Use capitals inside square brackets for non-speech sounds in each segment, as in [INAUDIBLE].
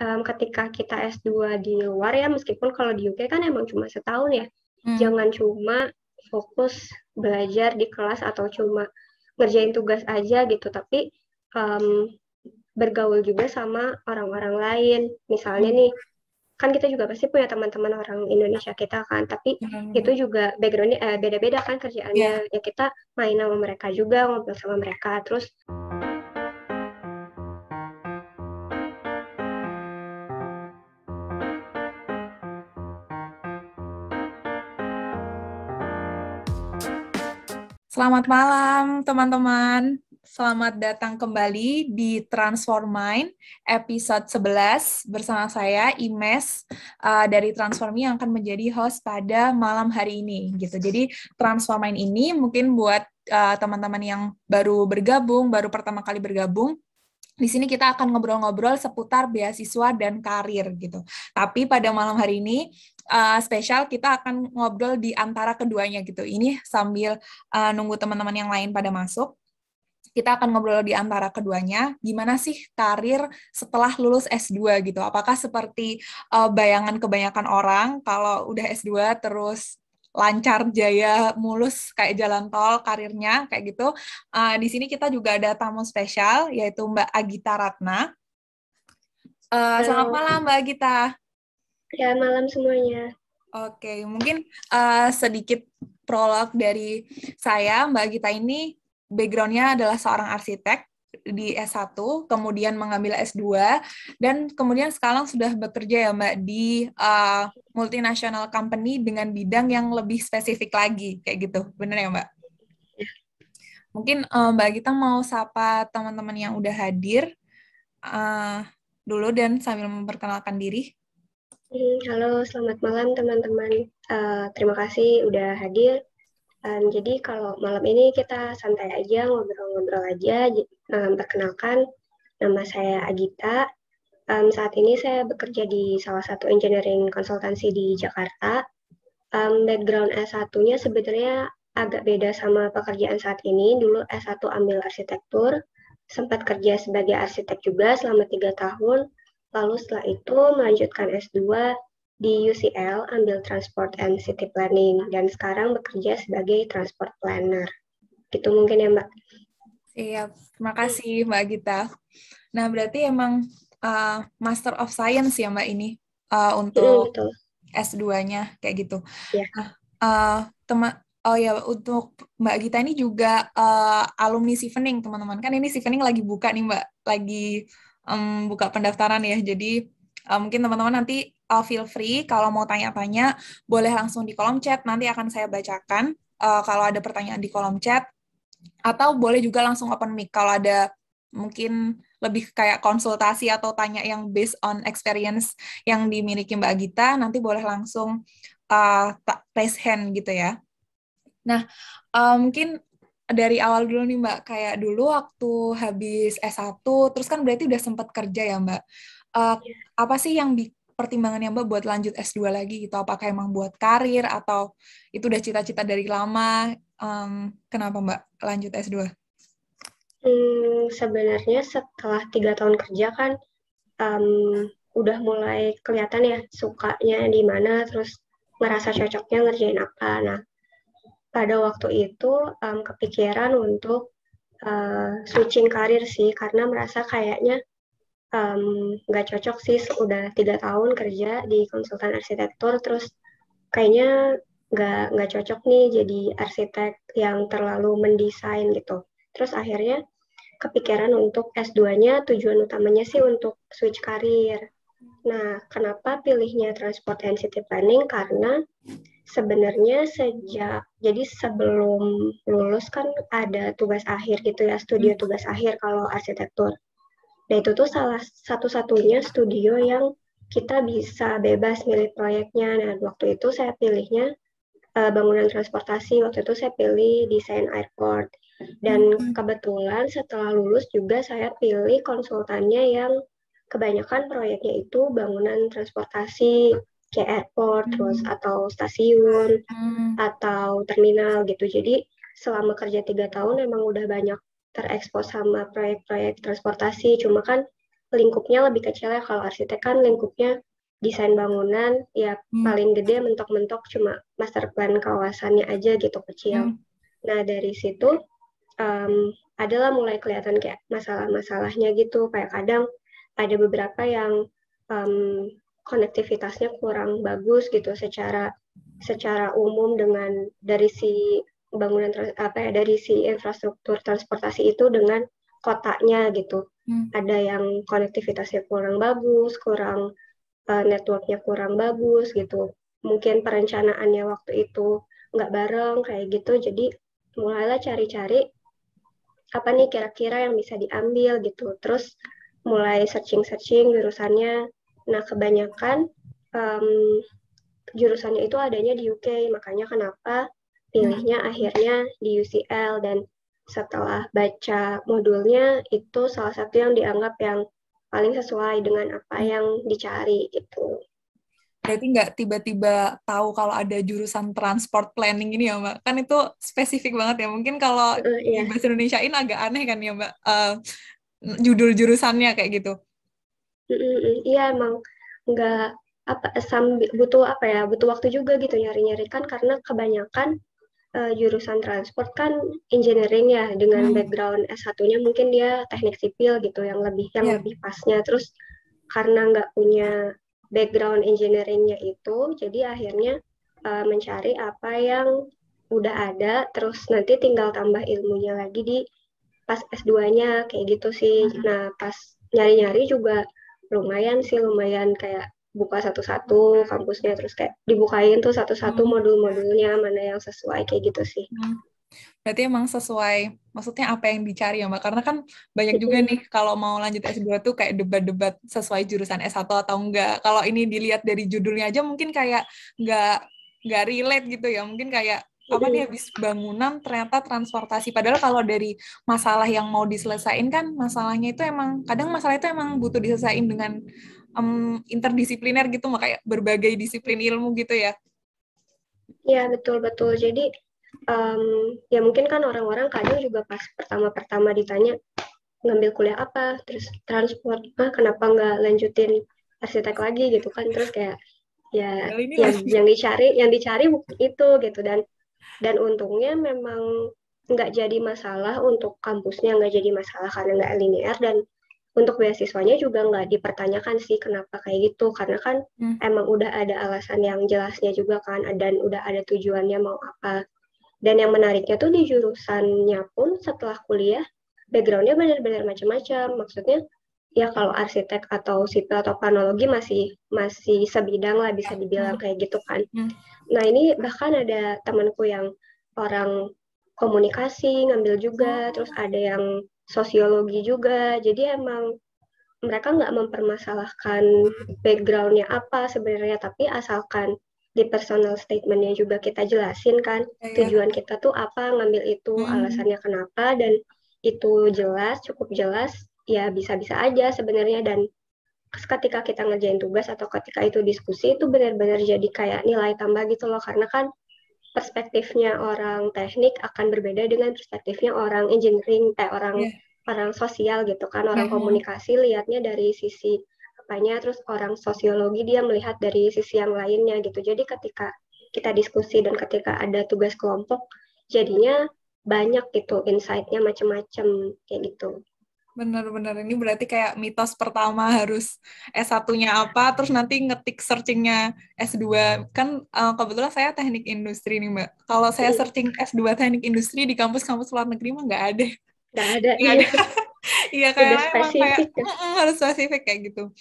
um, ketika kita S2 di luar ya meskipun kalau di UK kan emang cuma setahun ya hmm. jangan cuma fokus belajar di kelas atau cuma ngerjain tugas aja gitu tapi um, bergaul juga sama orang-orang lain misalnya hmm. nih kan kita juga pasti punya teman-teman orang Indonesia kita kan tapi hmm. itu juga backgroundnya eh, beda-beda kan kerjaannya yeah. ya kita main sama mereka juga ngobrol sama mereka terus Selamat malam teman-teman. Selamat datang kembali di Transform Mind episode 11 bersama saya Imes uh, dari Transformi yang akan menjadi host pada malam hari ini gitu. Jadi Transform Mind ini mungkin buat eh, teman-teman uh, teman -teman yang baru bergabung, baru pertama kali bergabung di sini kita akan ngobrol-ngobrol seputar beasiswa dan karir gitu. Tapi pada malam hari ini uh, spesial kita akan ngobrol di antara keduanya gitu. Ini sambil uh, nunggu teman-teman yang lain pada masuk. Kita akan ngobrol di antara keduanya, gimana sih karir setelah lulus S2 gitu. Apakah seperti uh, bayangan kebanyakan orang kalau udah S2 terus lancar jaya mulus kayak jalan tol karirnya kayak gitu. Uh, di sini kita juga ada tamu spesial yaitu Mbak Agita Ratna. Uh, selamat malam Mbak Agita. Ya, malam semuanya. Oke, mungkin uh, sedikit prolog dari saya, Mbak Gita ini backgroundnya adalah seorang arsitek di S1, kemudian mengambil S2, dan kemudian sekarang sudah bekerja ya Mbak di uh, multinational company dengan bidang yang lebih spesifik lagi, kayak gitu, bener ya Mbak? Ya. Mungkin uh, Mbak Gita mau sapa teman-teman yang udah hadir uh, dulu dan sambil memperkenalkan diri. Halo, selamat malam teman-teman. Uh, terima kasih udah hadir. Um, jadi kalau malam ini kita santai aja, ngobrol-ngobrol aja. Um, perkenalkan, nama saya Agita. Um, saat ini saya bekerja di salah satu engineering konsultansi di Jakarta. Um, background S1-nya sebenarnya agak beda sama pekerjaan saat ini. Dulu S1 ambil arsitektur, sempat kerja sebagai arsitek juga selama tiga tahun, Lalu setelah itu melanjutkan S2 di UCL ambil Transport and City Planning dan sekarang bekerja sebagai transport planner. Gitu mungkin ya Mbak. Iya, terima kasih Mbak Gita. Nah, berarti emang uh, Master of Science ya Mbak ini uh, untuk mm, S2-nya kayak gitu. Iya. Nah, uh, tema Oh ya, untuk Mbak Gita ini juga uh, alumni Sivening, teman-teman. Kan ini Sivening lagi buka nih, Mbak. Lagi um, buka pendaftaran ya. Jadi um, mungkin teman-teman nanti uh, feel free kalau mau tanya-tanya boleh langsung di kolom chat. Nanti akan saya bacakan uh, kalau ada pertanyaan di kolom chat atau boleh juga langsung open mic kalau ada mungkin lebih kayak konsultasi atau tanya yang based on experience yang dimiliki Mbak Gita nanti boleh langsung uh, raise hand gitu ya. Nah, uh, mungkin dari awal dulu nih Mbak, kayak dulu waktu habis S1, terus kan berarti udah sempat kerja ya Mbak. Uh, eh, yeah. Apa sih yang di pertimbangannya Mbak buat lanjut S2 lagi gitu? Apakah emang buat karir atau itu udah cita-cita dari lama? Um, kenapa Mbak lanjut S2? Hmm, sebenarnya setelah tiga tahun kerja kan um, udah mulai kelihatan ya sukanya di mana, terus merasa cocoknya ngerjain apa. Nah, pada waktu itu um, kepikiran untuk uh, switching karir sih karena merasa kayaknya nggak um, cocok sih sudah tiga tahun kerja di konsultan arsitektur terus kayaknya nggak nggak cocok nih jadi arsitek yang terlalu mendesain gitu terus akhirnya kepikiran untuk S2-nya tujuan utamanya sih untuk switch karir nah kenapa pilihnya transport and city planning karena sebenarnya sejak jadi sebelum lulus kan ada tugas akhir gitu ya studio hmm. tugas akhir kalau arsitektur. Nah itu tuh salah satu-satunya studio yang kita bisa bebas milih proyeknya. Nah waktu itu saya pilihnya eh, bangunan transportasi. Waktu itu saya pilih desain airport. Dan hmm. kebetulan setelah lulus juga saya pilih konsultannya yang kebanyakan proyeknya itu bangunan transportasi kayak airport hmm. terus atau stasiun hmm. atau terminal gitu jadi selama kerja tiga tahun emang udah banyak terekspos sama proyek-proyek transportasi cuma kan lingkupnya lebih kecil ya kalau arsitek kan lingkupnya desain bangunan ya hmm. paling gede mentok-mentok cuma master plan kawasannya aja gitu kecil hmm. nah dari situ um, adalah mulai kelihatan kayak masalah-masalahnya gitu kayak kadang ada beberapa yang um, konektivitasnya kurang bagus gitu secara secara umum dengan dari si bangunan apa ya dari si infrastruktur transportasi itu dengan kotanya gitu. Hmm. Ada yang konektivitasnya kurang bagus, kurang uh, networknya kurang bagus gitu. Mungkin perencanaannya waktu itu nggak bareng kayak gitu. Jadi mulailah cari-cari apa nih kira-kira yang bisa diambil gitu. Terus mulai searching-searching jurusannya Nah, kebanyakan um, jurusannya itu adanya di UK, makanya kenapa pilihnya akhirnya di UCL dan setelah baca modulnya itu salah satu yang dianggap yang paling sesuai dengan apa hmm. yang dicari gitu. Berarti nggak tiba-tiba tahu kalau ada jurusan transport planning ini ya Mbak? Kan itu spesifik banget ya. Mungkin kalau uh, iya. di bahasa ini agak aneh kan ya Mbak? Uh, judul jurusannya kayak gitu. Iya emang nggak apa sambil butuh apa ya butuh waktu juga gitu nyari-nyari kan karena kebanyakan uh, jurusan transport kan engineering ya dengan hmm. background S1-nya mungkin dia teknik sipil gitu yang lebih yang yeah. lebih pasnya terus karena nggak punya background engineeringnya itu jadi akhirnya uh, mencari apa yang udah ada terus nanti tinggal tambah ilmunya lagi di pas S2-nya kayak gitu sih hmm. nah pas nyari-nyari juga lumayan sih lumayan kayak buka satu-satu kampusnya terus kayak dibukain tuh satu-satu hmm. modul-modulnya mana yang sesuai kayak gitu sih. Hmm. Berarti emang sesuai maksudnya apa yang dicari ya Mbak? Karena kan banyak juga nih kalau mau lanjut S2 tuh kayak debat-debat sesuai jurusan S1 atau enggak. Kalau ini dilihat dari judulnya aja mungkin kayak enggak enggak relate gitu ya mungkin kayak apa nih habis bangunan ternyata transportasi padahal kalau dari masalah yang mau diselesaikan kan masalahnya itu emang kadang masalah itu emang butuh diselesaikan dengan um, interdisipliner gitu makanya berbagai disiplin ilmu gitu ya Iya betul betul jadi um, ya mungkin kan orang-orang kadang juga pas pertama-pertama ditanya ngambil kuliah apa terus transport ah, kenapa nggak lanjutin arsitek lagi gitu kan terus kayak ya yang, yang dicari yang dicari itu gitu dan dan untungnya memang nggak jadi masalah untuk kampusnya nggak jadi masalah karena nggak linear dan untuk beasiswanya juga nggak dipertanyakan sih kenapa kayak gitu karena kan hmm. emang udah ada alasan yang jelasnya juga kan dan udah ada tujuannya mau apa dan yang menariknya tuh di jurusannya pun setelah kuliah backgroundnya benar-benar macam-macam maksudnya ya kalau arsitek atau sipil atau planologi masih masih sebidang lah bisa dibilang kayak gitu kan. Hmm. Nah ini bahkan ada temanku yang orang komunikasi ngambil juga, oh. terus ada yang sosiologi juga. Jadi emang mereka nggak mempermasalahkan backgroundnya apa sebenarnya, tapi asalkan di personal statementnya juga kita jelasin kan iya, iya. tujuan kita tuh apa ngambil itu, hmm. alasannya kenapa dan itu jelas cukup jelas ya bisa-bisa aja sebenarnya dan ketika kita ngerjain tugas atau ketika itu diskusi itu benar-benar jadi kayak nilai tambah gitu loh karena kan perspektifnya orang teknik akan berbeda dengan perspektifnya orang engineering eh orang yeah. orang sosial gitu kan orang -hmm. komunikasi lihatnya dari sisi apanya terus orang sosiologi dia melihat dari sisi yang lainnya gitu jadi ketika kita diskusi dan ketika ada tugas kelompok jadinya banyak gitu insightnya macam-macam kayak gitu Benar-benar ini berarti kayak mitos pertama harus S1-nya apa, terus nanti ngetik searchingnya S2. Kan uh, kebetulan saya teknik industri nih Mbak. Kalau saya iya. searching S2 teknik industri di kampus-kampus luar negeri mah nggak ada. Nggak ada. Nggak iya. ada. [LAUGHS] Iya kayak emang kayak mm, harus spesifik kayak gitu.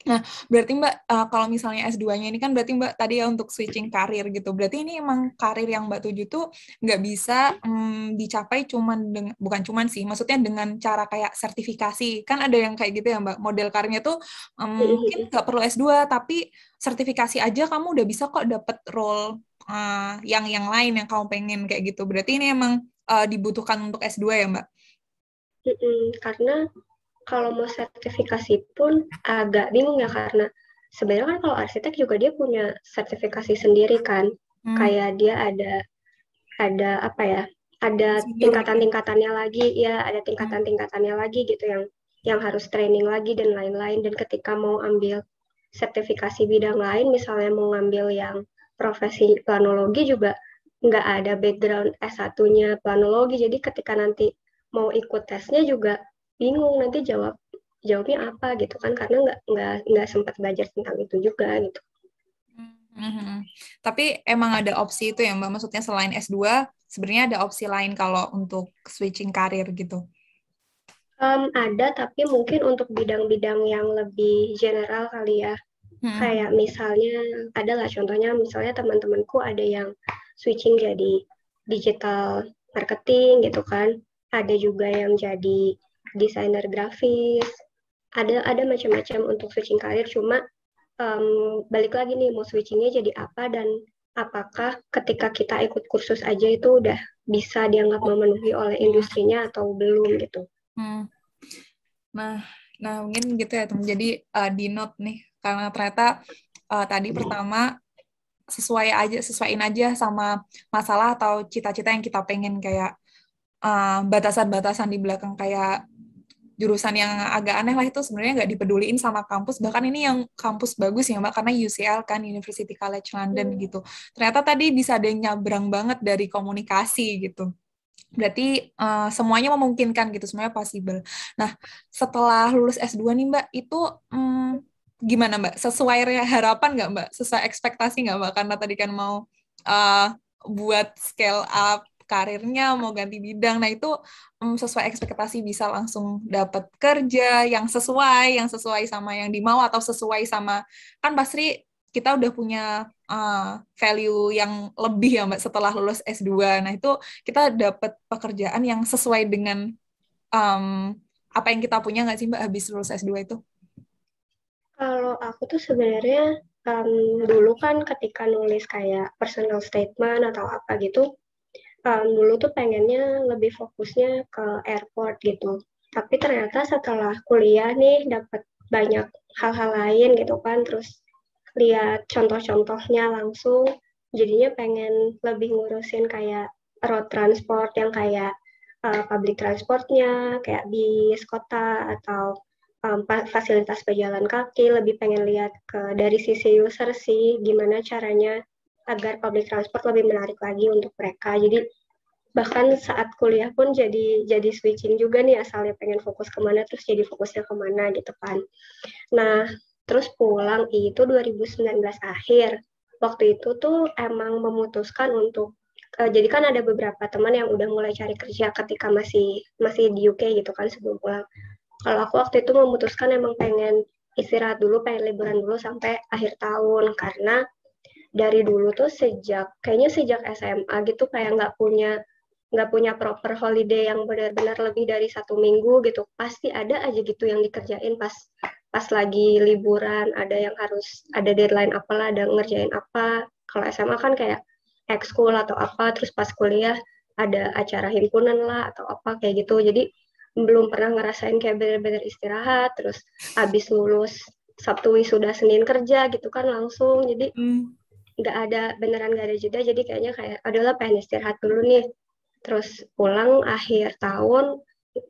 Nah, berarti Mbak, uh, kalau misalnya S2-nya ini kan berarti Mbak tadi ya untuk switching karir gitu. Berarti ini emang karir yang Mbak tuju tuh nggak bisa um, dicapai cuman, dengan, bukan cuman sih, maksudnya dengan cara kayak sertifikasi. Kan ada yang kayak gitu ya Mbak, model karirnya tuh um, mungkin iya. nggak perlu S2, tapi sertifikasi aja kamu udah bisa kok dapet role uh, yang yang lain yang kamu pengen kayak gitu. Berarti ini emang uh, dibutuhkan untuk S2 ya Mbak? Mm -mm, karena kalau mau sertifikasi pun agak bingung ya karena sebenarnya kan kalau arsitek juga dia punya sertifikasi sendiri kan hmm. kayak dia ada ada apa ya ada tingkatan-tingkatannya lagi ya ada hmm. tingkatan-tingkatannya lagi gitu yang yang harus training lagi dan lain-lain dan ketika mau ambil sertifikasi bidang lain misalnya mau ngambil yang profesi planologi juga nggak ada background S1-nya planologi jadi ketika nanti mau ikut tesnya juga bingung nanti jawab jawabnya apa gitu kan karena nggak nggak nggak sempat belajar tentang itu juga gitu. Mm-hmm. Tapi emang ada opsi itu ya mbak, maksudnya selain S2 sebenarnya ada opsi lain kalau untuk switching karir gitu? Um, ada tapi mungkin untuk bidang-bidang yang lebih general kali ya. Hmm. Kayak misalnya ada lah contohnya misalnya teman-temanku ada yang switching jadi digital marketing gitu kan. Ada juga yang jadi desainer grafis ada ada macam-macam untuk switching karir cuma um, balik lagi nih mau switchingnya jadi apa dan apakah ketika kita ikut kursus aja itu udah bisa dianggap memenuhi oleh iya. industrinya atau belum gitu hmm. nah nah mungkin gitu ya teman jadi uh, di note nih karena ternyata uh, tadi pertama sesuai aja sesuaiin aja sama masalah atau cita-cita yang kita pengen kayak eh, batasan-batasan uh, batasan -batasan di belakang kayak jurusan yang agak aneh lah itu sebenarnya nggak dipeduliin sama kampus bahkan ini yang kampus bagus ya mbak karena UCL kan University College London hmm. gitu ternyata tadi bisa ada yang nyabrang banget dari komunikasi gitu berarti uh, semuanya memungkinkan gitu semuanya possible nah setelah lulus S2 nih mbak itu hmm, gimana mbak sesuai harapan nggak mbak sesuai ekspektasi nggak mbak karena tadi kan mau uh, buat scale up karirnya mau ganti bidang nah itu um, sesuai ekspektasi bisa langsung dapat kerja yang sesuai yang sesuai sama yang dimau atau sesuai sama kan pasti kita udah punya uh, value yang lebih ya Mbak setelah lulus S2. Nah, itu kita dapat pekerjaan yang sesuai dengan um, apa yang kita punya nggak sih Mbak habis lulus S2 itu? Kalau aku tuh sebenarnya um, dulu kan ketika nulis kayak personal statement atau apa gitu, um, dulu tuh pengennya lebih fokusnya ke airport gitu. Tapi ternyata setelah kuliah nih dapat banyak hal-hal lain gitu kan, terus lihat contoh-contohnya langsung, jadinya pengen lebih ngurusin kayak road transport yang kayak uh, public transportnya, kayak bis kota atau um, fasilitas pejalan kaki, lebih pengen lihat ke dari sisi user sih gimana caranya agar public transport lebih menarik lagi untuk mereka. Jadi bahkan saat kuliah pun jadi jadi switching juga nih asalnya pengen fokus kemana terus jadi fokusnya kemana gitu kan. Nah terus pulang itu 2019 akhir waktu itu tuh emang memutuskan untuk uh, jadi kan ada beberapa teman yang udah mulai cari kerja ketika masih masih di UK gitu kan sebelum pulang. Kalau aku waktu itu memutuskan emang pengen istirahat dulu, pengen liburan dulu sampai akhir tahun karena dari dulu tuh sejak kayaknya sejak SMA gitu kayak nggak punya nggak punya proper holiday yang benar-benar lebih dari satu minggu gitu pasti ada aja gitu yang dikerjain pas pas lagi liburan ada yang harus ada deadline apalah ada ngerjain apa kalau SMA kan kayak ekskul atau apa terus pas kuliah ada acara himpunan lah atau apa kayak gitu jadi belum pernah ngerasain kayak benar-benar istirahat terus habis lulus Sabtu wisuda Senin kerja gitu kan langsung jadi hmm nggak ada beneran nggak ada jeda jadi kayaknya kayak adalah pengen istirahat dulu nih terus pulang akhir tahun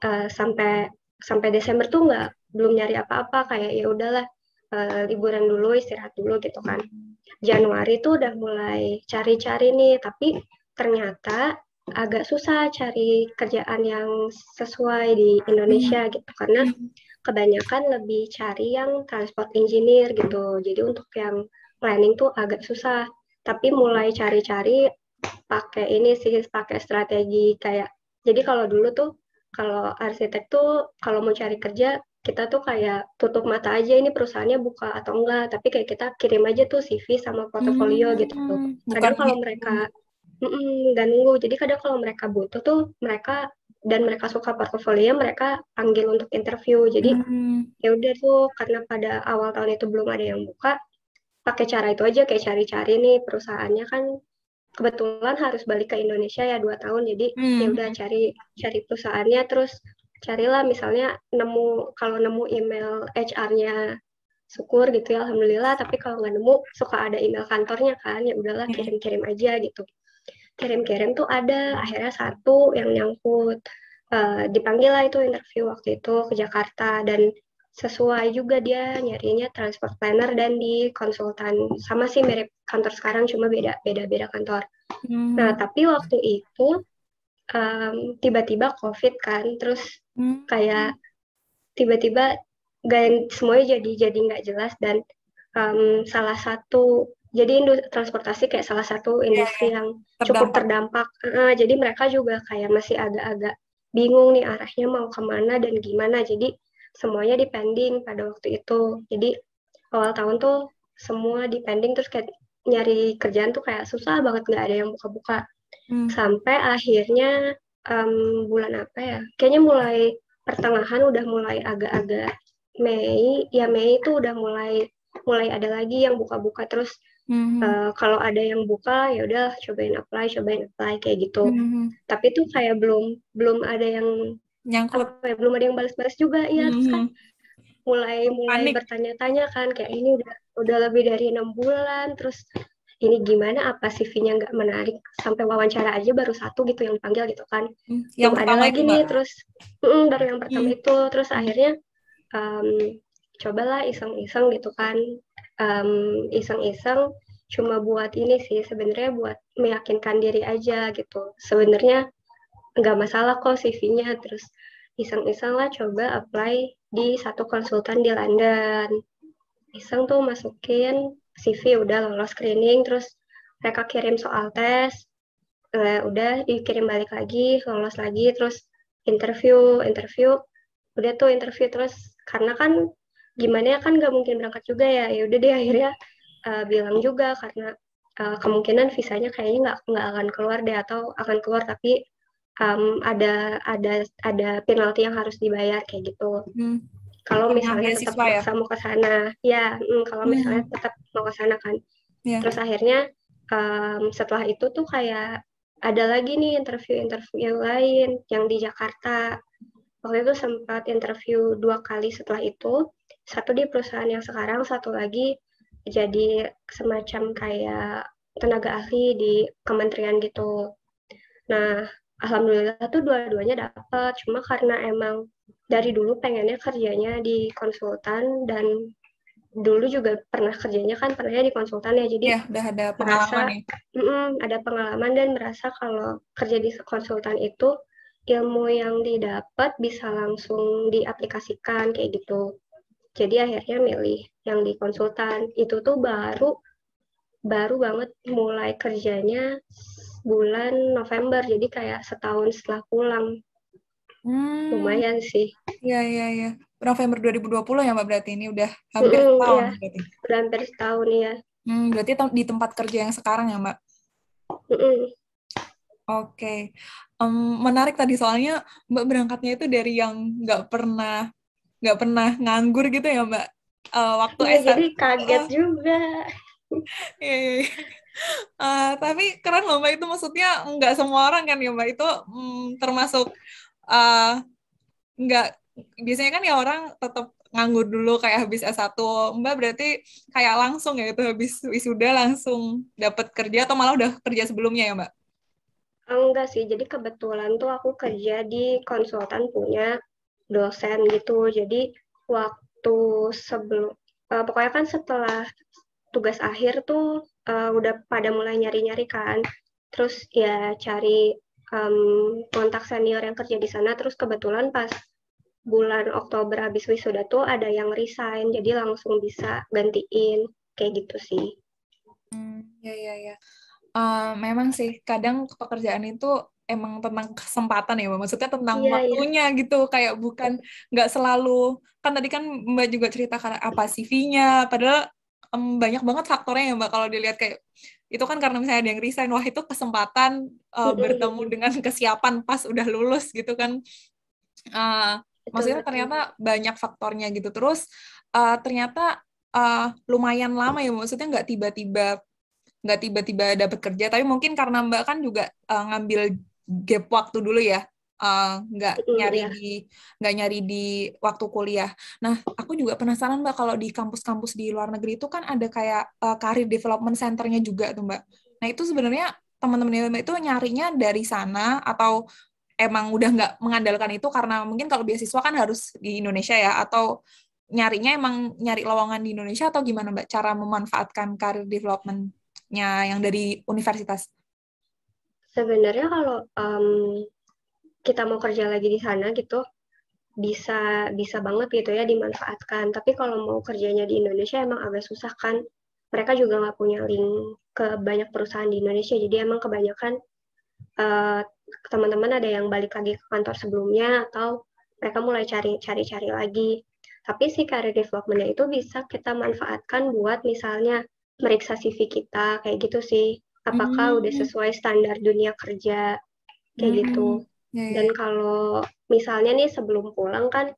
uh, sampai sampai Desember tuh nggak belum nyari apa-apa kayak ya udahlah uh, liburan dulu istirahat dulu gitu kan Januari tuh udah mulai cari-cari nih tapi ternyata agak susah cari kerjaan yang sesuai di Indonesia hmm. gitu karena hmm. kebanyakan lebih cari yang transport engineer gitu jadi untuk yang planning tuh agak susah. Tapi mulai cari-cari pakai ini sih, pakai strategi kayak. Jadi kalau dulu tuh kalau arsitek tuh kalau mau cari kerja kita tuh kayak tutup mata aja ini perusahaannya buka atau enggak tapi kayak kita kirim aja tuh CV sama portfolio hmm, gitu hmm, hmm. kadang kalau gitu. mereka mm, dan nunggu jadi kadang kalau mereka butuh tuh mereka dan mereka suka portfolio mereka panggil untuk interview jadi hmm. ya udah tuh karena pada awal tahun itu belum ada yang buka pakai cara itu aja kayak cari-cari nih perusahaannya kan kebetulan harus balik ke Indonesia ya dua tahun jadi hmm. ya udah cari cari perusahaannya terus carilah misalnya nemu kalau nemu email HR-nya syukur gitu ya alhamdulillah tapi kalau nggak nemu suka ada email kantornya kan ya udahlah hmm. kirim-kirim aja gitu kirim-kirim tuh ada akhirnya satu yang nyangkut uh, dipanggil lah itu interview waktu itu ke Jakarta dan sesuai juga dia nyarinya transport planner dan di konsultan sama sih mirip kantor sekarang cuma beda beda beda kantor hmm. nah tapi waktu itu tiba tiba-tiba covid kan terus hmm. kayak tiba-tiba gaya semuanya jadi jadi nggak jelas dan um, salah satu jadi industri transportasi kayak salah satu iya, industri yeah, yang terdampak. cukup terdampak uh, jadi mereka juga kayak masih agak-agak bingung nih arahnya mau kemana dan gimana jadi semuanya depending pada waktu itu. Jadi awal tahun tuh semua depending terus kayak nyari kerjaan tuh kayak susah banget nggak ada yang buka-buka. Hmm. Sampai akhirnya um, bulan apa ya? Kayaknya mulai pertengahan udah mulai agak-agak Mei, ya Mei itu udah mulai mulai ada lagi yang buka-buka terus Mm-hmm. Uh, kalau ada yang buka ya udah cobain apply, cobain apply kayak gitu. Mm-hmm. Tapi tuh kayak belum belum ada yang nyangkut apa ya, belum ada yang balas-balas juga ya mm -hmm. kan mm-hmm. mulai mulai bertanya-tanya kan kayak ini udah udah lebih dari enam bulan terus ini gimana apa CV-nya nggak menarik sampai wawancara aja baru satu gitu yang dipanggil gitu kan mm-hmm. yang ada lagi nih terus mm, baru yang pertama hmm. itu terus akhirnya um, cobalah iseng-iseng gitu kan iseng iseng-iseng cuma buat ini sih sebenarnya buat meyakinkan diri aja gitu sebenarnya nggak masalah kok CV-nya terus iseng-iseng lah coba apply di satu konsultan di London iseng tuh masukin CV udah lolos screening terus mereka kirim soal tes eh, udah dikirim balik lagi lolos lagi terus interview interview udah tuh interview terus karena kan gimana ya kan nggak mungkin berangkat juga ya ya udah deh akhirnya uh, bilang juga karena uh, kemungkinan visanya kayaknya nggak nggak akan keluar deh atau akan keluar tapi um, ada ada ada penalti yang harus dibayar kayak gitu. Hmm. Kalau misalnya tetap ya? mau ke sana, ya mm, kalau iya. misalnya tetap mau ke sana kan. Yeah. Terus akhirnya um, setelah itu tuh kayak ada lagi nih interview-interview yang lain yang di Jakarta. Waktu itu sempat interview dua kali setelah itu, satu di perusahaan yang sekarang, satu lagi jadi semacam kayak tenaga ahli di kementerian gitu. Nah, alhamdulillah tuh dua-duanya dapat cuma karena emang dari dulu pengennya kerjanya di konsultan dan dulu juga pernah kerjanya kan pernahnya di konsultan ya jadi ya, udah ada pengalaman ya. mm ada pengalaman dan merasa kalau kerja di konsultan itu ilmu yang didapat bisa langsung diaplikasikan kayak gitu jadi akhirnya milih yang di konsultan itu tuh baru baru banget mulai kerjanya bulan November jadi kayak setahun setelah pulang hmm. lumayan sih ya ya ya November 2020 ya mbak berarti ini udah hampir hmm, setahun ya. berarti hampir setahun ya hmm, berarti di tempat kerja yang sekarang ya mbak hmm. Oke, okay. um, menarik tadi soalnya Mbak berangkatnya itu dari yang nggak pernah nggak pernah nganggur gitu ya Mbak uh, waktu ya, Jadi kaget oh. juga. [LAUGHS] Iya iya. iya uh, tapi keren loh mbak itu maksudnya nggak semua orang kan ya mbak itu mm, termasuk uh, nggak biasanya kan ya orang tetap nganggur dulu kayak habis S1 mbak berarti kayak langsung ya itu habis wisuda langsung dapat kerja atau malah udah kerja sebelumnya ya mbak? Enggak sih, jadi kebetulan tuh aku kerja di konsultan punya dosen gitu. Jadi waktu sebelum, uh, pokoknya kan setelah tugas akhir tuh uh, udah pada mulai nyari-nyari kan. Terus ya cari um, kontak senior yang kerja di sana. Terus kebetulan pas bulan Oktober habis wisuda tuh ada yang resign, jadi langsung bisa gantiin kayak gitu sih. Hmm, ya ya ya. Uh, memang sih kadang pekerjaan itu emang tentang kesempatan ya, maksudnya tentang yeah, iya. waktunya yeah. gitu, kayak bukan nggak selalu kan tadi kan Mbak juga cerita apa CV-nya, padahal um, banyak banget faktornya ya mbak kalau dilihat kayak itu kan karena misalnya ada yang resign wah itu kesempatan uh, bertemu dengan kesiapan pas udah lulus gitu kan uh, betul, maksudnya ternyata banyak faktornya gitu terus uh, ternyata uh, lumayan lama ya maksudnya nggak tiba-tiba nggak tiba-tiba dapat kerja tapi mungkin karena mbak kan juga uh, ngambil gap waktu dulu ya Eh, nggak uh, nyari ya. di nggak nyari di waktu kuliah. Nah, aku juga penasaran mbak kalau di kampus-kampus di luar negeri itu kan ada kayak uh, career development centernya juga tuh mbak. Nah itu sebenarnya teman-teman ilmu itu nyarinya dari sana atau emang udah nggak mengandalkan itu karena mungkin kalau beasiswa kan harus di Indonesia ya atau nyarinya emang nyari lowongan di Indonesia atau gimana mbak cara memanfaatkan career developmentnya yang dari universitas? Sebenarnya kalau um, kita mau kerja lagi di sana gitu bisa bisa banget gitu ya dimanfaatkan. Tapi kalau mau kerjanya di Indonesia emang agak susah kan. Mereka juga nggak punya link ke banyak perusahaan di Indonesia. Jadi emang kebanyakan eh, teman-teman uh, ada yang balik lagi ke kantor sebelumnya atau mereka mulai cari cari cari lagi. Tapi si career development itu bisa kita manfaatkan buat misalnya meriksa CV kita kayak gitu sih. Apakah mm -hmm. udah sesuai standar dunia kerja kayak mm -hmm. gitu. Ya, ya, Dan ya. kalau misalnya nih sebelum pulang kan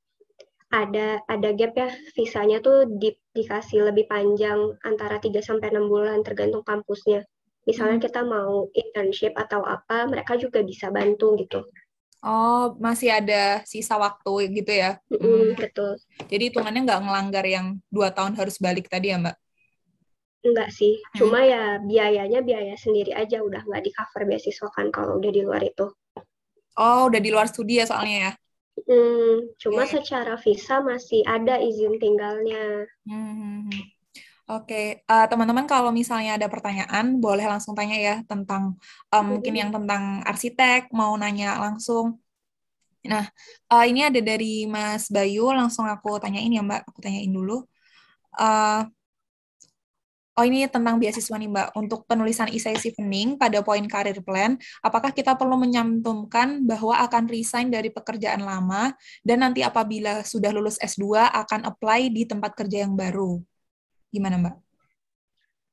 ada ada gap ya visanya tuh di, dikasih lebih panjang antara 3 sampai enam bulan tergantung kampusnya. Misalnya hmm. kita mau internship atau apa, mereka juga bisa bantu gitu. Oh, masih ada sisa waktu gitu ya? Mm, -hmm, betul. Jadi hitungannya nggak ngelanggar yang dua tahun harus balik tadi ya, Mbak? Enggak sih, hmm. cuma ya biayanya biaya sendiri aja, udah nggak di cover beasiswa kan kalau udah di luar itu. Oh, udah di luar studi ya soalnya ya? Hmm, cuma okay. Iya. secara visa masih ada izin tinggalnya. Hmm. Oke, okay. uh, eh, teman-teman kalau misalnya ada pertanyaan boleh langsung tanya ya tentang um, hmm. mungkin yang tentang arsitek mau nanya langsung. Nah, uh, ini ada dari Mas Bayu langsung aku tanyain ya Mbak, aku tanyain dulu. Uh, Oh ini tentang beasiswa nih Mbak, untuk penulisan isai sifening pada poin karir plan, apakah kita perlu menyantumkan bahwa akan resign dari pekerjaan lama dan nanti apabila sudah lulus S2 akan apply di tempat kerja yang baru? Gimana Mbak?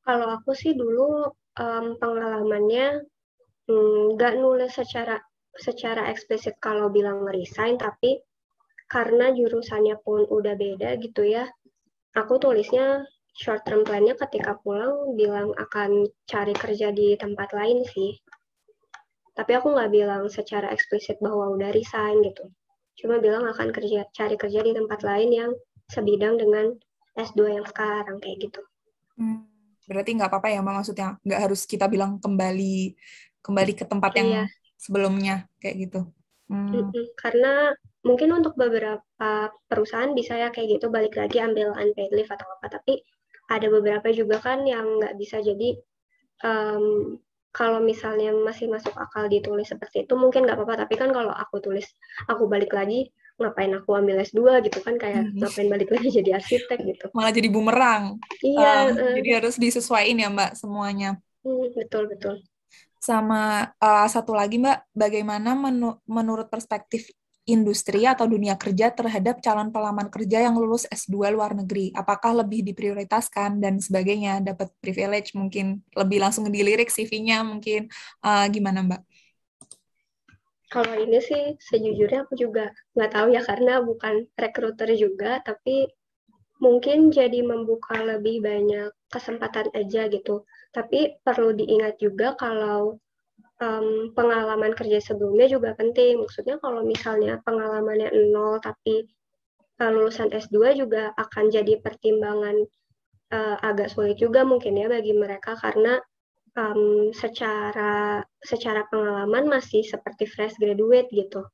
Kalau aku sih dulu um, pengalamannya hmm, nggak hmm, nulis secara secara eksplisit kalau bilang resign, tapi karena jurusannya pun udah beda gitu ya, aku tulisnya short term plan-nya ketika pulang bilang akan cari kerja di tempat lain sih. Tapi aku nggak bilang secara eksplisit bahwa udah resign gitu. Cuma bilang akan kerja cari kerja di tempat lain yang sebidang dengan S2 yang sekarang kayak gitu. Hmm, berarti nggak apa-apa ya, Mbak, maksudnya nggak harus kita bilang kembali kembali ke tempat iya. yang sebelumnya kayak gitu. Hmm. Karena mungkin untuk beberapa perusahaan bisa ya kayak gitu balik lagi ambil unpaid leave atau apa tapi ada beberapa juga kan yang nggak bisa jadi um, kalau misalnya masih masuk akal ditulis seperti itu mungkin nggak apa-apa tapi kan kalau aku tulis aku balik lagi ngapain aku ambil S2 gitu kan kayak hmm. ngapain balik lagi [LAUGHS] jadi arsitek gitu malah jadi bumerang iya um, uh, jadi harus disesuaikan ya mbak semuanya hmm, betul betul sama uh, satu lagi mbak bagaimana menu menurut perspektif industri atau dunia kerja terhadap calon pelamar kerja yang lulus S2 luar negeri? Apakah lebih diprioritaskan dan sebagainya? Dapat privilege mungkin lebih langsung dilirik CV-nya mungkin uh, gimana Mbak? Kalau ini sih sejujurnya aku juga nggak tahu ya karena bukan rekruter juga, tapi mungkin jadi membuka lebih banyak kesempatan aja gitu. Tapi perlu diingat juga kalau um, pengalaman kerja sebelumnya juga penting. Maksudnya kalau misalnya pengalamannya nol tapi uh, lulusan S2 juga akan jadi pertimbangan uh, agak sulit juga mungkin ya bagi mereka karena um, secara secara pengalaman masih seperti fresh graduate gitu.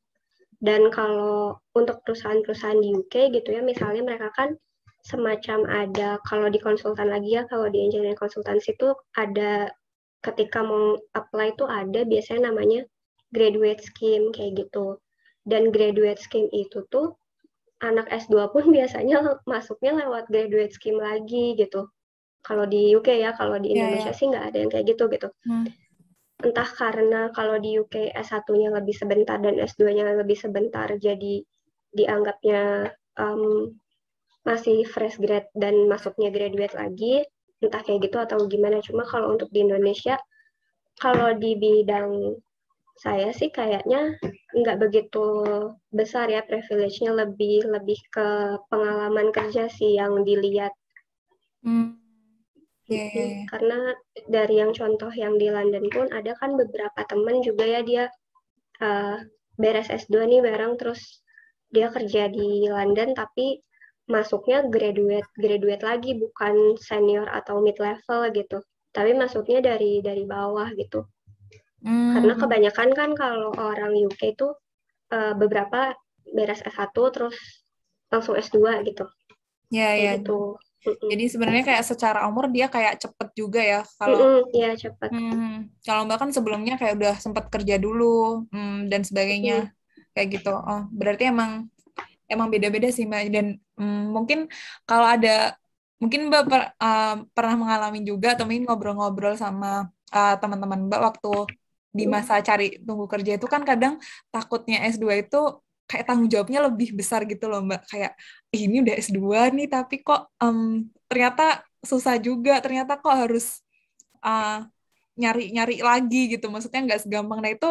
Dan kalau untuk perusahaan-perusahaan di UK gitu ya, misalnya mereka kan semacam ada kalau di konsultan lagi ya kalau di engineering konsultan itu ada ketika mau apply itu ada biasanya namanya graduate scheme kayak gitu. Dan graduate scheme itu tuh anak S2 pun [LAUGHS] biasanya masuknya lewat graduate scheme lagi gitu. Kalau di UK ya, kalau di ya, ya. Indonesia yeah, yeah. sih nggak ada yang kayak gitu gitu. Hmm. Entah karena kalau di UK S1-nya lebih sebentar dan S2-nya lebih sebentar jadi dianggapnya um, masih fresh grad dan masuknya graduate lagi entah kayak gitu atau gimana cuma kalau untuk di Indonesia kalau di bidang saya sih kayaknya nggak begitu besar ya privilege-nya lebih lebih ke pengalaman kerja sih yang dilihat hmm. yeah, gitu. karena dari yang contoh yang di London pun ada kan beberapa temen juga ya dia uh, beres S2 nih bareng terus dia kerja di London tapi masuknya graduate graduate lagi bukan senior atau mid level gitu tapi masuknya dari dari bawah gitu hmm. karena kebanyakan kan kalau orang UK itu uh, eh, beberapa beres S1 terus langsung S2 gitu ya yeah. Ya. gitu jadi sebenarnya kayak secara umur dia kayak cepet juga ya kalau iya mm ya cepet. Hmm, hmm, kalau mbak kan sebelumnya kayak udah sempet kerja dulu hmm, dan sebagainya mm. kayak gitu. Oh berarti emang emang beda-beda sih mbak dan mm, mungkin kalau ada mungkin mbak per, uh, pernah mengalami juga atau mungkin ngobrol-ngobrol sama uh, teman-teman mbak waktu di iya. masa cari tunggu kerja itu kan kadang takutnya S2 itu kayak tanggung jawabnya lebih besar gitu loh mbak kayak ini udah S2 nih tapi kok um, ternyata susah juga ternyata kok harus uh, nyari-nyari lagi gitu maksudnya nggak segampang nah itu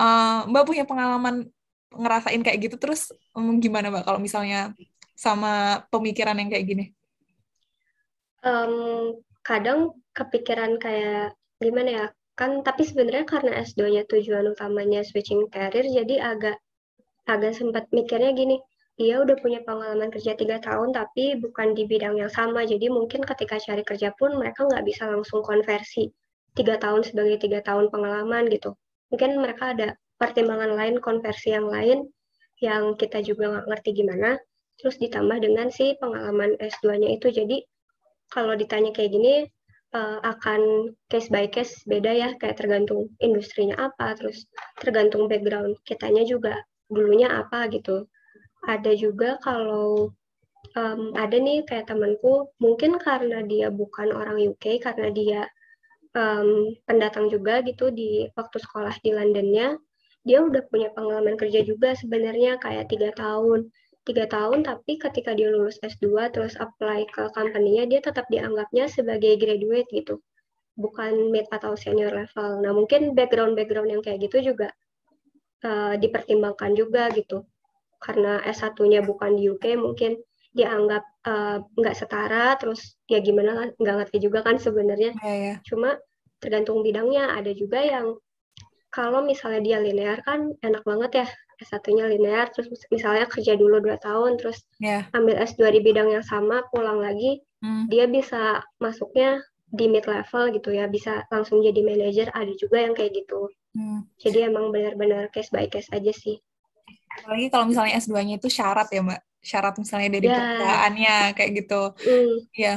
uh, mbak punya pengalaman ngerasain kayak gitu terus um, gimana mbak kalau misalnya sama pemikiran yang kayak gini? Um, kadang kepikiran kayak gimana ya kan tapi sebenarnya karena S2-nya tujuan utamanya switching career jadi agak agak sempat mikirnya gini dia udah punya pengalaman kerja tiga tahun tapi bukan di bidang yang sama jadi mungkin ketika cari kerja pun mereka nggak bisa langsung konversi tiga tahun sebagai tiga tahun pengalaman gitu mungkin mereka ada pertimbangan lain, konversi yang lain yang kita juga nggak ngerti gimana. Terus ditambah dengan si pengalaman S2-nya itu. Jadi kalau ditanya kayak gini eh, akan case by case beda ya kayak tergantung industrinya apa, terus tergantung background kitanya juga dulunya apa gitu. Ada juga kalau um, ada nih kayak temanku mungkin karena dia bukan orang UK karena dia um, pendatang juga gitu di waktu sekolah di Londonnya dia udah punya pengalaman kerja juga sebenarnya kayak tiga tahun tiga tahun tapi ketika dia lulus S2 terus apply ke company dia tetap dianggapnya sebagai graduate gitu bukan mid atau senior level nah mungkin background background yang kayak gitu juga uh, dipertimbangkan juga gitu karena S1-nya bukan di UK mungkin dianggap eh, nggak uh, setara terus ya gimana nggak ngerti juga kan sebenarnya yeah, yeah. cuma tergantung bidangnya ada juga yang kalau misalnya dia linear kan enak banget ya S1-nya linear terus misalnya kerja dulu 2 tahun terus yeah. ambil S2 di bidang yang sama pulang lagi mm. dia bisa masuknya di mid level gitu ya bisa langsung jadi manajer ada juga yang kayak gitu Mm. jadi emang benar-benar case by case aja sih apalagi kalau misalnya S2-nya itu syarat ya mbak syarat misalnya dari yeah. pekerjaannya kayak gitu mm. ya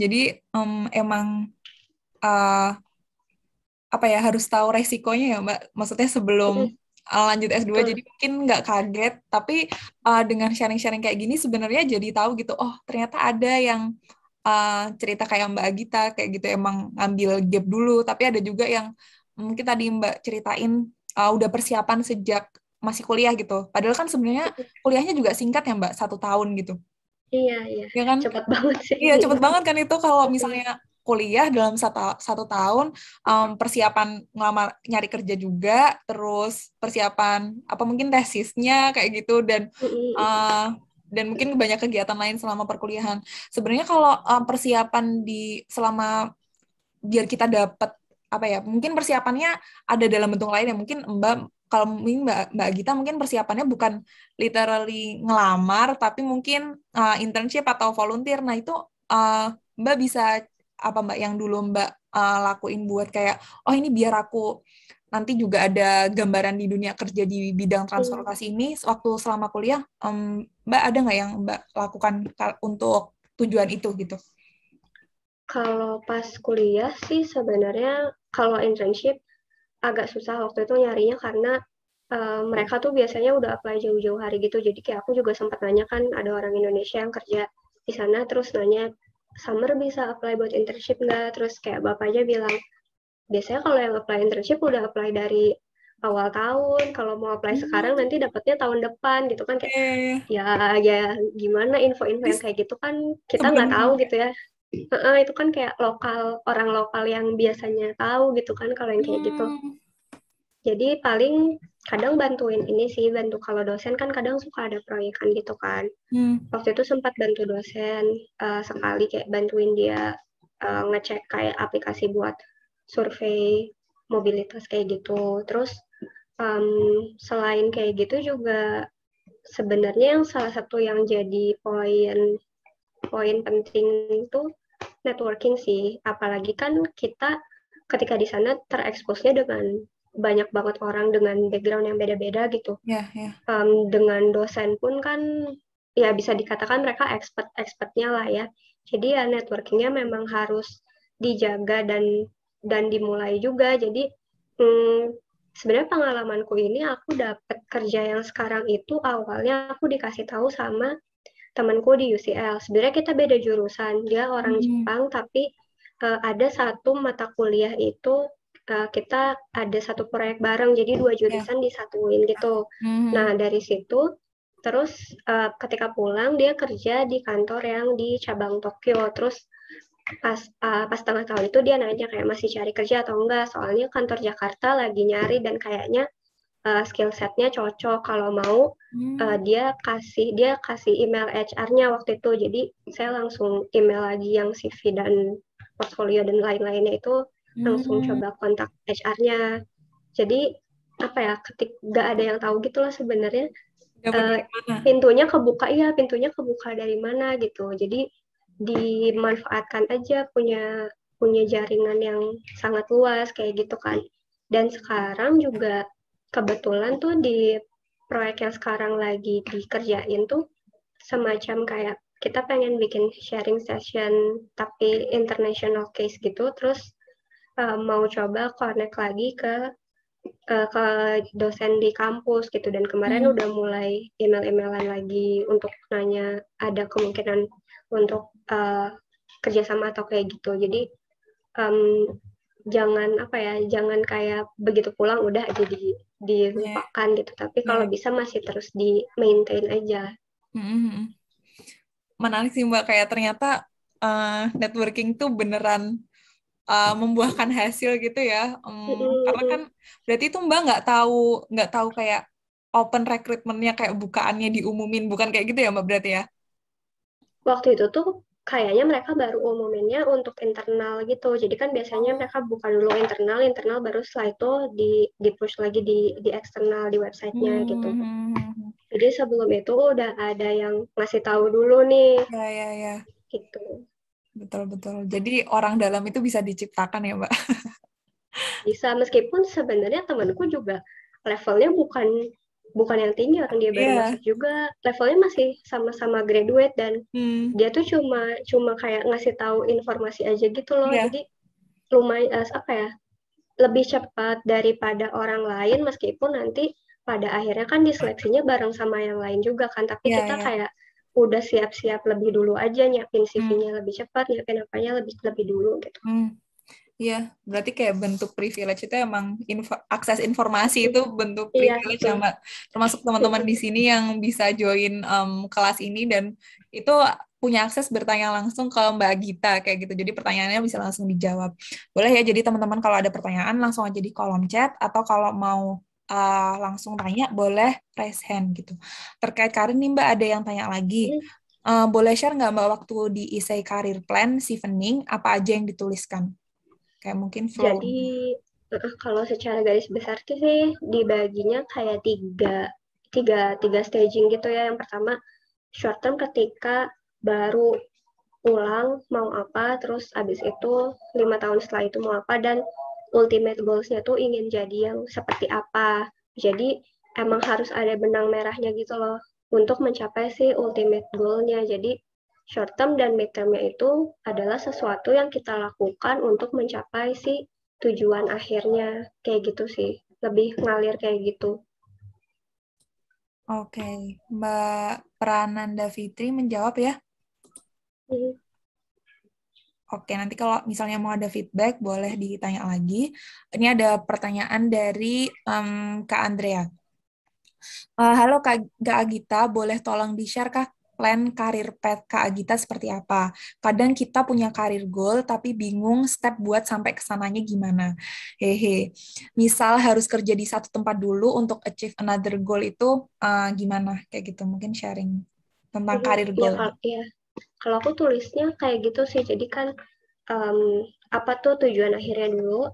jadi um, emang uh, apa ya harus tahu resikonya ya Mbak. Maksudnya sebelum lanjut S2 Betul. jadi mungkin nggak kaget, tapi uh, dengan sharing-sharing kayak gini sebenarnya jadi tahu gitu. Oh, ternyata ada yang uh, cerita kayak Mbak Agita kayak gitu emang ngambil gap dulu, tapi ada juga yang mungkin tadi Mbak ceritain uh, udah persiapan sejak masih kuliah gitu. Padahal kan sebenarnya kuliahnya juga singkat ya Mbak, satu tahun gitu. Iya, iya. Ya kan? Cepet banget sih. Iya, cepet banget kan itu kalau misalnya kuliah dalam satu, satu tahun um, persiapan ngelamar nyari kerja juga terus persiapan apa mungkin tesisnya kayak gitu dan uh, dan mungkin banyak kegiatan lain selama perkuliahan sebenarnya kalau um, persiapan di selama biar kita dapat apa ya mungkin persiapannya ada dalam bentuk lain ya mungkin mbak kalau mungkin mbak mbak Gita mungkin persiapannya bukan literally ngelamar tapi mungkin uh, internship atau volunteer nah itu uh, mbak bisa apa Mbak yang dulu Mbak uh, lakuin buat kayak oh ini biar aku nanti juga ada gambaran di dunia kerja di bidang transportasi ini waktu selama kuliah um, Mbak ada nggak yang Mbak lakukan untuk tujuan itu gitu? Kalau pas kuliah sih sebenarnya kalau internship agak susah waktu itu nyarinya karena uh, mereka tuh biasanya udah apply jauh-jauh hari gitu jadi kayak aku juga sempat nanya kan ada orang Indonesia yang kerja di sana terus nanya summer bisa apply buat internship nggak? Terus kayak bapaknya bilang, biasanya kalau yang apply internship udah apply dari awal tahun kalau mau apply hmm. sekarang nanti dapatnya tahun depan gitu kan kayak eh. ya ya gimana info-info yang kayak gitu kan kita nggak tahu gitu ya uh, itu kan kayak lokal orang lokal yang biasanya tahu gitu kan kalau yang kayak gitu. hmm. gitu jadi paling kadang bantuin ini sih bantu kalau dosen kan kadang suka ada proyekan gitu kan hmm. waktu itu sempat bantu dosen uh, sekali kayak bantuin dia uh, ngecek kayak aplikasi buat survei mobilitas kayak gitu terus um, selain kayak gitu juga sebenarnya yang salah satu yang jadi poin poin penting itu networking sih apalagi kan kita ketika di sana tereksposnya dengan banyak banget orang dengan background yang beda-beda gitu. Yeah, yeah. Ya. Um, dengan dosen pun kan ya bisa dikatakan mereka expert expertnya lah ya. Jadi ya networkingnya memang harus dijaga dan dan dimulai juga. Jadi hmm, sebenarnya pengalamanku ini aku dapat kerja yang sekarang itu awalnya aku dikasih tahu sama temanku di UCL. Sebenarnya kita beda jurusan, dia orang hmm. Jepang tapi uh, ada satu mata kuliah itu uh, kita ada satu proyek bareng jadi dua iya. jurusan yeah. disatuin gitu mm-hmm. nah dari situ terus uh, ketika pulang dia kerja di kantor yang di cabang Tokyo terus pas uh, pas tengah tahun itu dia nanya kayak masih cari kerja atau enggak soalnya kantor Jakarta lagi nyari dan kayaknya uh, skill setnya cocok kalau mau hmm. uh, dia kasih dia kasih email HR-nya waktu itu jadi saya langsung email lagi yang CV dan portfolio dan lain-lainnya itu langsung hmm. coba kontak HR-nya jadi apa ya ketik nggak ada yang tahu gitu gitulah sebenarnya uh, pintunya kebuka ya, pintunya kebuka dari mana gitu jadi dimanfaatkan aja punya punya jaringan yang sangat luas kayak gitu kan dan sekarang juga kebetulan tuh di proyek yang sekarang lagi dikerjain tuh semacam kayak kita pengen bikin sharing session tapi international case gitu terus uh, mau coba connect lagi ke uh, ke dosen di kampus gitu dan kemarin hmm. udah mulai email-emailan lagi untuk nanya ada kemungkinan untuk uh, kerjasama atau kayak gitu jadi um, jangan apa ya jangan kayak begitu pulang udah jadi dilupakan yeah. gitu tapi kalau yeah. bisa masih terus di maintain aja mm-hmm. menarik sih mbak kayak ternyata uh, networking tuh beneran uh, membuahkan hasil gitu ya um, mm. karena kan berarti itu mbak nggak tahu nggak tahu kayak open recruitmentnya kayak bukaannya diumumin bukan kayak gitu ya mbak berarti ya waktu itu tuh kayaknya mereka baru umuminnya untuk internal gitu. Jadi kan biasanya mereka buka dulu internal, internal baru setelah itu di di push lagi di di eksternal di websitenya hmm. gitu. Hmm, hmm, hmm, Jadi sebelum itu udah ada yang ngasih tahu dulu nih. Ya ya ya. Gitu. Betul betul. Jadi orang dalam itu bisa diciptakan ya, Mbak. [LAUGHS] Bisa meskipun sebenarnya temanku juga levelnya bukan bukan yang tinggi orang dia baru yeah. masuk juga levelnya masih sama-sama graduate dan hmm. dia tuh cuma cuma kayak ngasih tahu informasi aja gitu loh yeah. jadi lumayan eh, apa ya lebih cepat daripada orang lain meskipun nanti pada akhirnya kan diseleksinya bareng sama yang lain juga kan tapi yeah, kita yeah. kayak udah siap-siap lebih dulu aja nyiapin CV-nya hmm. lebih cepat, nyiapin apanya lebih lebih dulu gitu. Hmm. Iya, berarti kayak bentuk privilege itu emang info, akses informasi itu bentuk iya, privilege iya, sama termasuk teman-teman di sini yang bisa join um, kelas ini dan itu punya akses bertanya langsung ke Mbak Gita kayak gitu. Jadi pertanyaannya bisa langsung dijawab. Boleh ya jadi teman-teman kalau ada pertanyaan langsung aja di kolom chat atau kalau mau uh, langsung tanya boleh raise hand gitu. Terkait karir nih Mbak ada yang tanya lagi. Uh, boleh share nggak Mbak waktu di isai karir plan Fening apa aja yang dituliskan? Kayak mungkin flow. Jadi eh, kalau secara garis besar tuh sih dibaginya kayak tiga tiga tiga staging gitu ya. Yang pertama short term ketika baru pulang mau apa, terus abis itu lima tahun setelah itu mau apa dan ultimate goalsnya tuh ingin jadi yang seperti apa. Jadi emang harus ada benang merahnya gitu loh untuk mencapai si ultimate goalnya. Jadi short term dan mid termnya itu adalah sesuatu yang kita lakukan untuk mencapai si tujuan akhirnya kayak gitu sih lebih ngalir kayak gitu. Oke, okay. Mbak Prananda Fitri menjawab ya. Hmm. Oke, nanti kalau misalnya mau ada feedback, boleh ditanya lagi. Ini ada pertanyaan dari um, Kak Andrea. Uh, halo Kak, Kak Agita, boleh tolong di-share Kak plan karir pet Kak Agita seperti apa? Kadang kita punya karir goal, tapi bingung step buat sampai ke sananya gimana. Hehe. Misal harus kerja di satu tempat dulu untuk achieve another goal itu uh, gimana? Kayak gitu, mungkin sharing tentang iya, karir iya, goal. Ya, ya. Kalau aku tulisnya kayak gitu sih, jadi kan um, apa tuh tujuan akhirnya dulu,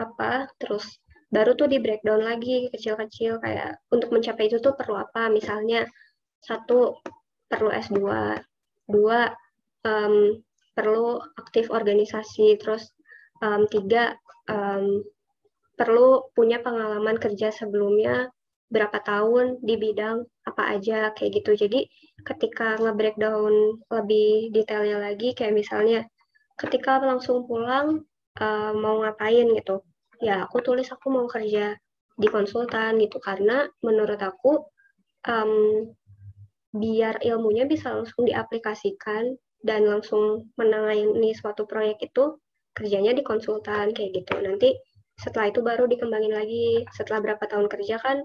apa terus baru tuh di breakdown lagi kecil-kecil kayak untuk mencapai itu tuh perlu apa misalnya satu perlu S2 dua um, perlu aktif organisasi terus um, tiga um, perlu punya pengalaman kerja sebelumnya berapa tahun di bidang apa aja kayak gitu. Jadi ketika nge-breakdown lebih detailnya lagi kayak misalnya ketika langsung pulang uh, mau ngapain gitu. Ya, aku tulis aku mau kerja di konsultan gitu karena menurut aku um, biar ilmunya bisa langsung diaplikasikan dan langsung menangani suatu proyek itu kerjanya di konsultan kayak gitu. Nanti setelah itu baru dikembangin lagi setelah berapa tahun kerja kan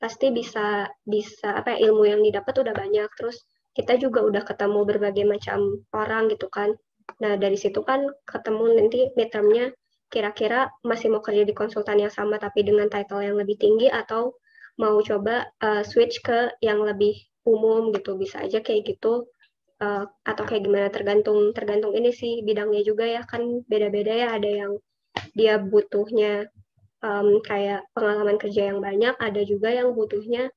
pasti bisa bisa apa ya, ilmu yang didapat udah banyak terus kita juga udah ketemu berbagai macam orang gitu kan nah dari situ kan ketemu nanti midtermnya kira-kira masih mau kerja di konsultan yang sama tapi dengan title yang lebih tinggi atau mau coba uh, switch ke yang lebih umum gitu bisa aja kayak gitu uh, atau kayak gimana tergantung tergantung ini sih bidangnya juga ya kan beda-beda ya ada yang dia butuhnya um, kayak pengalaman kerja yang banyak, ada juga yang butuhnya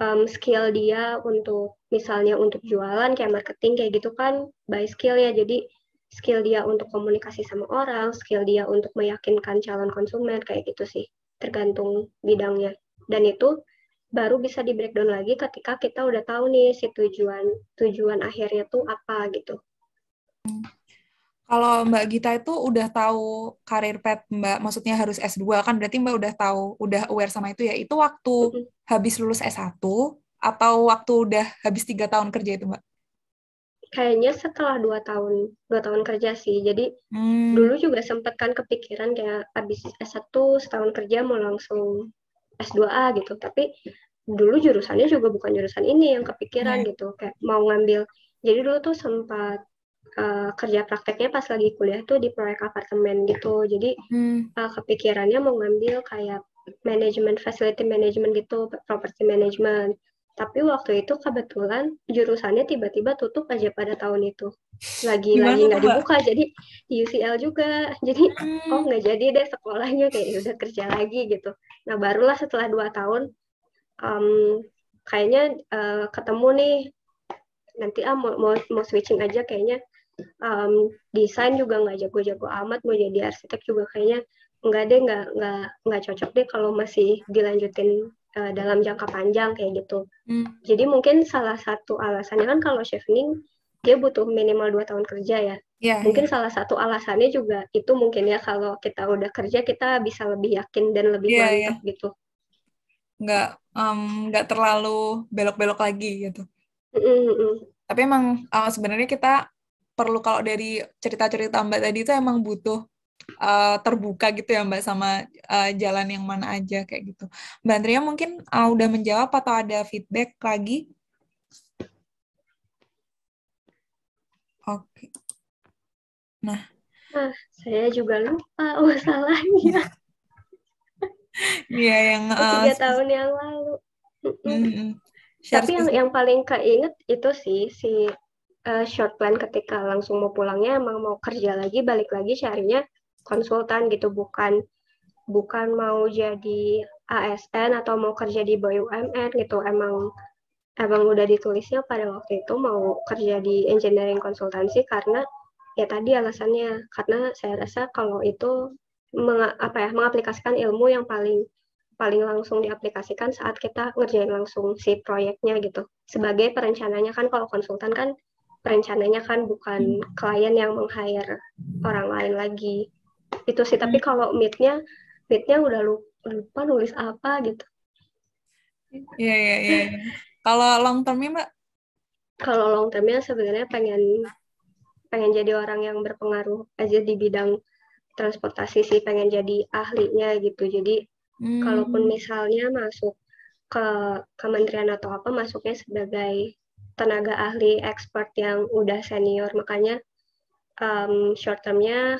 um, skill dia untuk misalnya untuk jualan kayak marketing kayak gitu kan by skill ya. Jadi skill dia untuk komunikasi sama orang, skill dia untuk meyakinkan calon konsumen kayak gitu sih, tergantung bidangnya. Dan itu baru bisa di breakdown lagi ketika kita udah tahu nih si tujuan tujuan akhirnya tuh apa gitu. Kalau Mbak Gita itu udah tahu karir pet Mbak, maksudnya harus S2 kan berarti Mbak udah tahu, udah aware sama itu ya. Itu waktu Betul. habis lulus S1 atau waktu udah habis tiga tahun kerja itu Mbak? Kayaknya setelah dua tahun, dua tahun kerja sih. Jadi hmm. dulu juga sempat kan kepikiran kayak habis S1 setahun kerja mau langsung S2A gitu. Tapi dulu jurusannya juga bukan jurusan ini yang kepikiran hmm. gitu kayak mau ngambil jadi dulu tuh sempat uh, kerja prakteknya pas lagi kuliah tuh di proyek apartemen gitu jadi hmm. uh, kepikirannya mau ngambil kayak manajemen facility management gitu property management tapi waktu itu kebetulan jurusannya tiba-tiba tutup aja pada tahun itu lagi lagi nggak dibuka jadi di UCL juga [LAUGHS] jadi hmm. oh nggak jadi deh sekolahnya kayak ya udah kerja lagi gitu nah barulah setelah dua tahun um, kayaknya uh, ketemu nih nanti ah mau, mau mau switching aja kayaknya um, desain juga nggak jago-jago amat mau jadi arsitek juga kayaknya nggak deh nggak nggak nggak cocok deh kalau masih dilanjutin uh, dalam jangka panjang kayak gitu hmm. jadi mungkin salah satu alasannya kan kalau chevening dia butuh minimal dua tahun kerja ya yeah, mungkin yeah. salah satu alasannya juga itu mungkin ya kalau kita udah kerja kita bisa lebih yakin dan lebih yeah, mantap yeah. gitu nggak um, nggak terlalu belok-belok lagi gitu mm -hmm. tapi emang uh, sebenarnya kita perlu kalau dari cerita-cerita Mbak tadi itu emang butuh uh, terbuka gitu ya Mbak sama uh, jalan yang mana aja kayak gitu. Mbak Andrea mungkin uh, udah menjawab atau ada feedback lagi? Oke. Okay. Nah. Ah, saya juga lupa. [LAUGHS] Oh, salahnya Iya, yang tiga tahun yang lalu. Mm -hmm. Tapi yang yang paling keinget itu sih si uh, short plan ketika langsung mau pulangnya emang mau kerja lagi balik lagi carinya konsultan gitu bukan bukan mau jadi ASN atau mau kerja di BUMN gitu emang emang udah ditulisnya pada waktu itu mau kerja di engineering konsultansi karena ya tadi alasannya karena saya rasa kalau itu meng, apa ya mengaplikasikan ilmu yang paling paling langsung diaplikasikan saat kita ngerjain langsung si proyeknya gitu. Sebagai perencananya kan kalau konsultan kan rencananya kan bukan hmm. klien yang meng-hire orang lain lagi itu sih tapi iya. kalau meetnya meetnya udah lupa nulis apa gitu iya iya iya kalau long termnya mbak kalau long termnya sebenarnya pengen pengen jadi orang yang berpengaruh aja di bidang transportasi sih pengen jadi ahlinya gitu jadi hmm. kalaupun misalnya masuk ke kementerian atau apa masuknya sebagai tenaga ahli expert yang udah senior makanya um, short termnya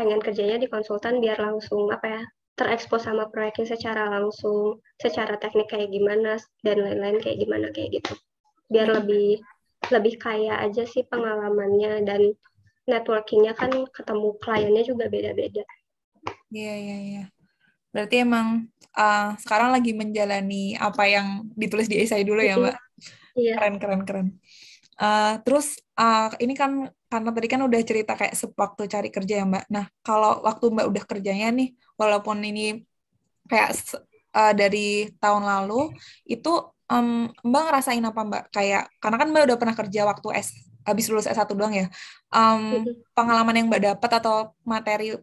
pengen kerjanya di konsultan biar langsung apa ya terekspos sama proyeknya secara langsung secara teknik kayak gimana dan lain-lain kayak gimana kayak gitu biar lebih lebih kaya aja sih pengalamannya dan networkingnya kan ketemu kliennya juga beda-beda iya iya iya berarti emang uh, sekarang lagi menjalani apa yang ditulis di esai dulu ya mbak Iya. Keren, keren, keren. Uh, terus uh, ini kan karena tadi kan udah cerita kayak waktu cari kerja ya Mbak. Nah kalau waktu Mbak udah kerjanya nih, walaupun ini kayak uh, dari tahun lalu itu um, Mbak ngerasain apa Mbak? Kayak karena kan Mbak udah pernah kerja waktu S habis lulus S1 doang ya. Um, pengalaman yang Mbak dapat atau materi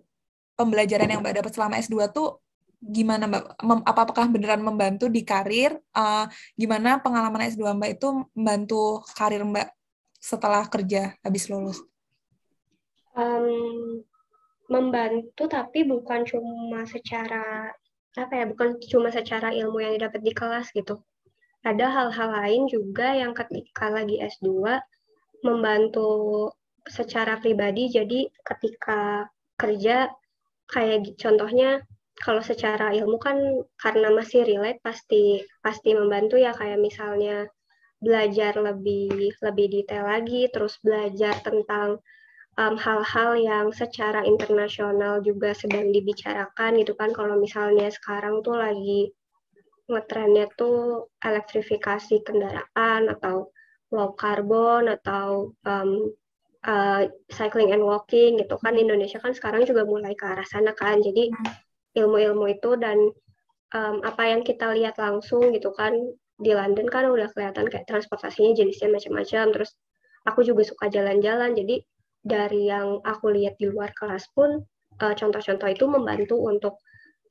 pembelajaran yang Mbak dapat selama S2 tuh gimana Mbak mem, apakah beneran membantu di karir uh, gimana pengalaman S2 Mbak itu membantu karir Mbak setelah kerja habis lulus um, membantu tapi bukan cuma secara apa ya bukan cuma secara ilmu yang didapat di kelas gitu ada hal-hal lain juga yang ketika lagi S2 membantu secara pribadi jadi ketika kerja kayak contohnya kalau secara ilmu kan karena masih relate pasti pasti membantu ya kayak misalnya belajar lebih lebih detail lagi terus belajar tentang hal-hal um, yang secara internasional juga sedang dibicarakan gitu kan kalau misalnya sekarang tuh lagi ngetrennya tuh elektrifikasi kendaraan atau low carbon atau um, uh, cycling and walking gitu kan Indonesia kan sekarang juga mulai ke arah sana kan jadi hmm ilmu-ilmu itu dan um, apa yang kita lihat langsung gitu kan di London kan udah kelihatan kayak transportasinya jenisnya macam-macam terus aku juga suka jalan-jalan jadi dari yang aku lihat di luar kelas pun contoh eh, contoh-contoh itu membantu untuk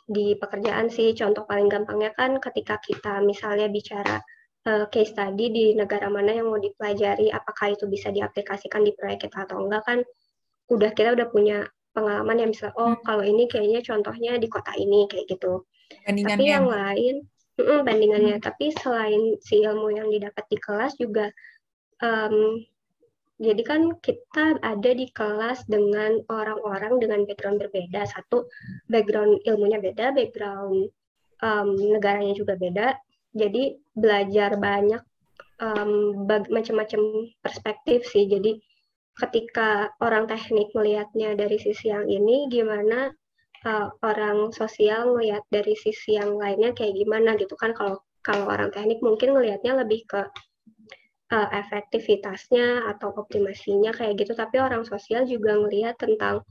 di pekerjaan sih contoh paling gampangnya kan ketika kita misalnya bicara uh, case study di negara mana yang mau dipelajari apakah itu bisa diaplikasikan di proyek kita atau enggak kan udah kita udah punya pengalaman yang bisa oh hmm. kalau ini kayaknya contohnya di kota ini kayak gitu tapi yang lain mm, bandingannya hmm. tapi selain si ilmu yang didapat di kelas juga um, jadi kan kita ada di kelas dengan orang-orang dengan background berbeda satu background ilmunya beda background um, negaranya juga beda jadi belajar banyak um, macam-macam perspektif sih jadi ketika orang teknik melihatnya dari sisi yang ini gimana uh, orang sosial melihat dari sisi yang lainnya kayak gimana gitu kan kalau kalau orang teknik mungkin melihatnya lebih ke uh, efektivitasnya atau optimasinya kayak gitu tapi orang sosial juga melihat tentang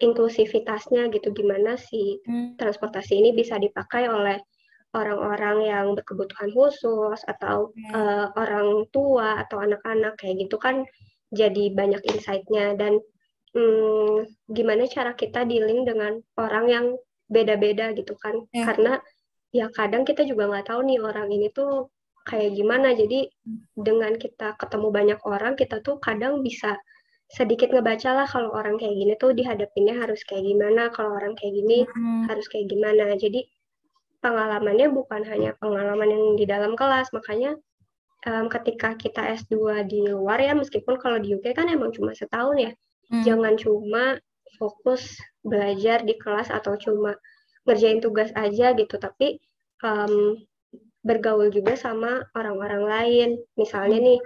inklusivitasnya gitu gimana si hmm. transportasi ini bisa dipakai oleh orang-orang yang berkebutuhan khusus atau hmm. uh, orang tua atau anak-anak kayak gitu kan jadi banyak insight-nya dan hmm, gimana cara kita dealing dengan orang yang beda-beda gitu kan yeah. karena ya kadang kita juga nggak tahu nih orang ini tuh kayak gimana jadi dengan kita ketemu banyak orang kita tuh kadang bisa sedikit ngebaca lah kalau orang kayak gini tuh dihadapinnya harus kayak gimana kalau orang kayak gini hmm. harus kayak gimana jadi pengalamannya bukan hanya pengalaman yang di dalam kelas makanya um, ketika kita S2 di luar ya meskipun kalau di UK kan emang cuma setahun ya hmm. jangan cuma fokus belajar di kelas atau cuma ngerjain tugas aja gitu tapi um, bergaul juga sama orang-orang lain misalnya hmm. nih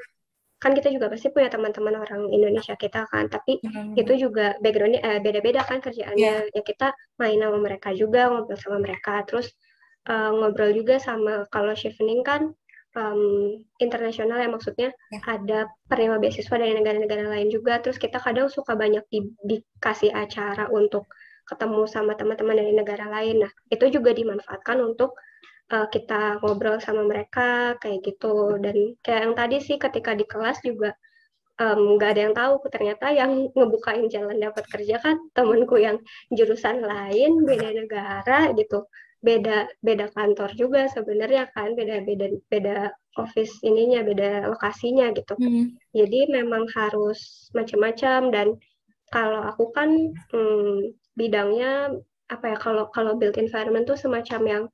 kan kita juga pasti punya teman-teman orang Indonesia kita kan tapi hmm itu juga backgroundnya eh, beda-beda kan kerjaannya yeah. ya kita main sama mereka juga ngobrol sama mereka terus uh, ngobrol juga sama kalau shifting kan um, internasional ya maksudnya ya. ada penerima beasiswa dari negara-negara lain juga terus kita kadang suka banyak di, dikasih acara untuk ketemu sama teman-teman dari negara lain nah itu juga dimanfaatkan untuk uh, kita ngobrol sama mereka kayak gitu dan kayak yang tadi sih ketika di kelas juga um, nggak um, ada yang tahu ternyata yang ngebukain jalan dapat kerja kan temanku yang jurusan lain beda negara gitu beda beda kantor juga sebenarnya kan beda beda beda office ininya beda lokasinya gitu hmm. jadi memang harus macam-macam dan kalau aku kan hmm, bidangnya apa ya kalau kalau built environment tuh semacam yang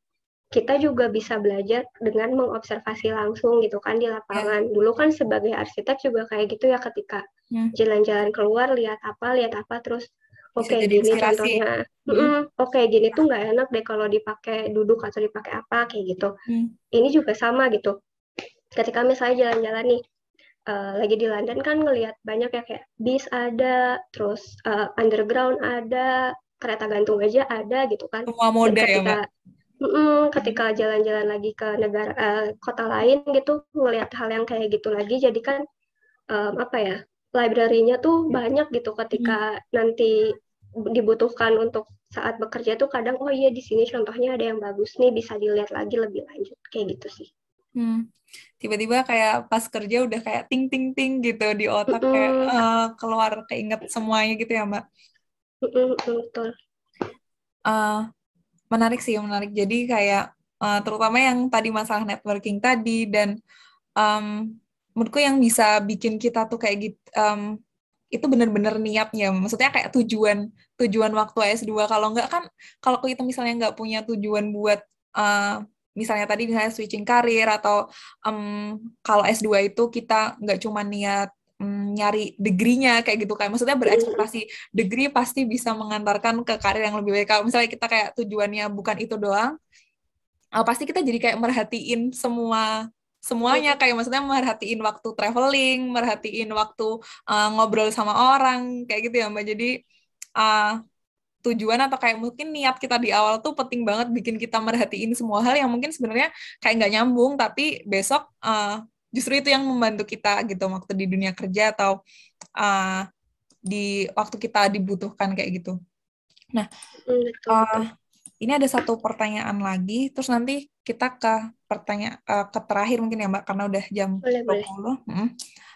kita juga bisa belajar dengan mengobservasi langsung gitu kan di lapangan. Yeah. Dulu kan sebagai arsitek juga kayak gitu ya ketika hmm. jalan-jalan keluar lihat apa lihat apa terus Oke, okay, jadi Contohnya, mm -hmm. oke, okay, gini tuh nggak enak deh kalau dipakai duduk atau dipakai apa kayak gitu. Mm. Ini juga sama gitu. Ketika misalnya jalan-jalan nih, uh, lagi di London kan ngelihat banyak ya kayak bis ada, terus uh, underground ada, kereta gantung aja ada gitu kan. Semua mode ya, Mbak. Mm, mm, ketika jalan-jalan lagi ke negara uh, kota lain gitu, ngelihat hal yang kayak gitu lagi, jadi kan um, apa ya? Library-nya tuh hmm. banyak gitu ketika hmm. nanti dibutuhkan untuk saat bekerja tuh kadang oh iya di sini contohnya ada yang bagus nih bisa dilihat lagi lebih lanjut kayak gitu sih. Hmm. Tiba-tiba kayak pas kerja udah kayak ting ting ting gitu di otak mm -hmm. kayak uh, keluar keinget semuanya gitu ya Mbak. Mm -hmm, betul. Uh, menarik sih menarik. Jadi kayak uh, terutama yang tadi masalah networking tadi dan um, menurutku yang bisa bikin kita tuh kayak gitu um, itu bener-bener niatnya maksudnya kayak tujuan tujuan waktu S2 kalau nggak kan kalau kita misalnya nggak punya tujuan buat uh, misalnya tadi misalnya switching karir atau um, kalau S2 itu kita nggak cuma niat um, nyari degree-nya kayak gitu kayak maksudnya berekspektasi degree pasti bisa mengantarkan ke karir yang lebih baik kalau misalnya kita kayak tujuannya bukan itu doang uh, pasti kita jadi kayak merhatiin semua semuanya kayak maksudnya merhatiin waktu traveling, merhatiin waktu uh, ngobrol sama orang kayak gitu ya Mbak. Jadi uh, tujuan atau kayak mungkin niat kita di awal tuh penting banget bikin kita merhatiin semua hal yang mungkin sebenarnya kayak nggak nyambung tapi besok uh, justru itu yang membantu kita gitu waktu di dunia kerja atau uh, di waktu kita dibutuhkan kayak gitu. Nah, uh, ini ada satu pertanyaan lagi terus nanti kita ke pertanyaan eh, ke terakhir mungkin ya Mbak karena udah jam boleh, 20. Boleh. Hmm.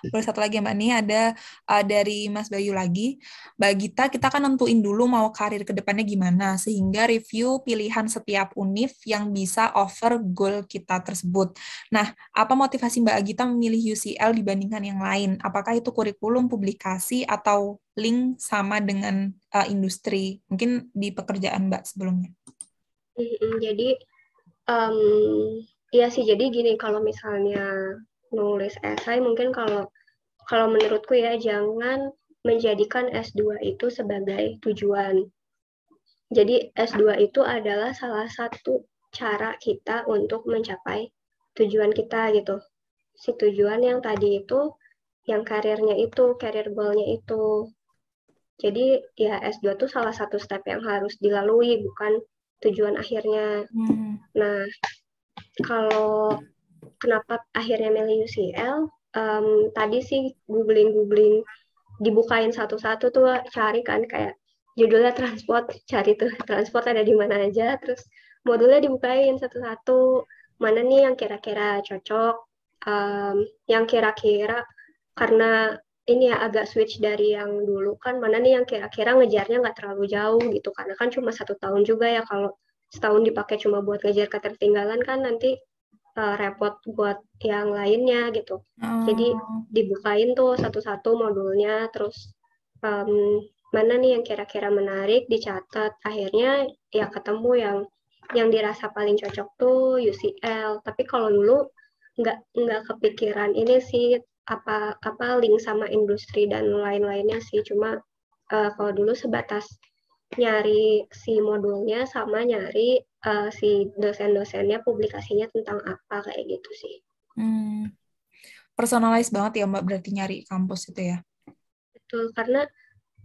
boleh satu lagi ya, Mbak nih ada uh, dari Mas Bayu lagi. Mbak Gita, kita kan nentuin dulu mau karir ke depannya gimana sehingga review pilihan setiap univ yang bisa offer goal kita tersebut. Nah, apa motivasi Mbak Gita memilih UCL dibandingkan yang lain? Apakah itu kurikulum, publikasi atau link sama dengan uh, industri? Mungkin di pekerjaan Mbak sebelumnya. Jadi Um, iya sih, jadi gini kalau misalnya nulis esai mungkin kalau kalau menurutku ya jangan menjadikan S2 itu sebagai tujuan. Jadi S2 ah. itu adalah salah satu cara kita untuk mencapai tujuan kita gitu. Si tujuan yang tadi itu yang karirnya itu, karir goalnya itu. Jadi ya S2 itu salah satu step yang harus dilalui bukan tujuan akhirnya. Hmm. Nah, kalau kenapa akhirnya milih UCL? Um, tadi sih googling-googling dibukain satu-satu tuh cari kan kayak judulnya transport cari tuh [LAUGHS] transport ada di mana aja terus modulnya dibukain satu-satu mana nih yang kira-kira cocok um, yang kira-kira karena ini ya agak switch dari yang dulu kan mana nih yang kira-kira ngejarnya nggak terlalu jauh gitu karena kan cuma satu tahun juga ya kalau setahun dipakai cuma buat ngejar ketertinggalan kan nanti uh, repot buat yang lainnya gitu oh. jadi dibukain tuh satu-satu modulnya terus um, mana nih yang kira-kira menarik dicatat akhirnya ya ketemu yang yang dirasa paling cocok tuh UCL tapi kalau dulu nggak nggak kepikiran ini sih apa apa link sama industri dan lain-lainnya sih cuma uh, kalau dulu sebatas nyari si modulnya sama nyari uh, si dosen-dosennya publikasinya tentang apa kayak gitu sih hmm. personalized banget ya mbak berarti nyari kampus itu ya betul karena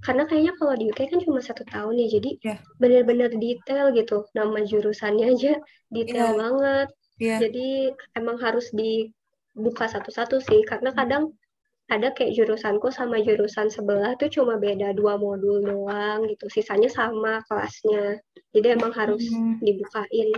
karena kayaknya kalau di UK kan cuma satu tahun ya jadi yeah. benar-benar detail gitu nama jurusannya aja detail yeah. banget yeah. jadi emang harus di buka satu-satu sih karena hmm. kadang ada kayak jurusanku sama jurusan sebelah tuh cuma beda dua modul doang gitu sisanya sama kelasnya jadi emang harus hmm. dibukain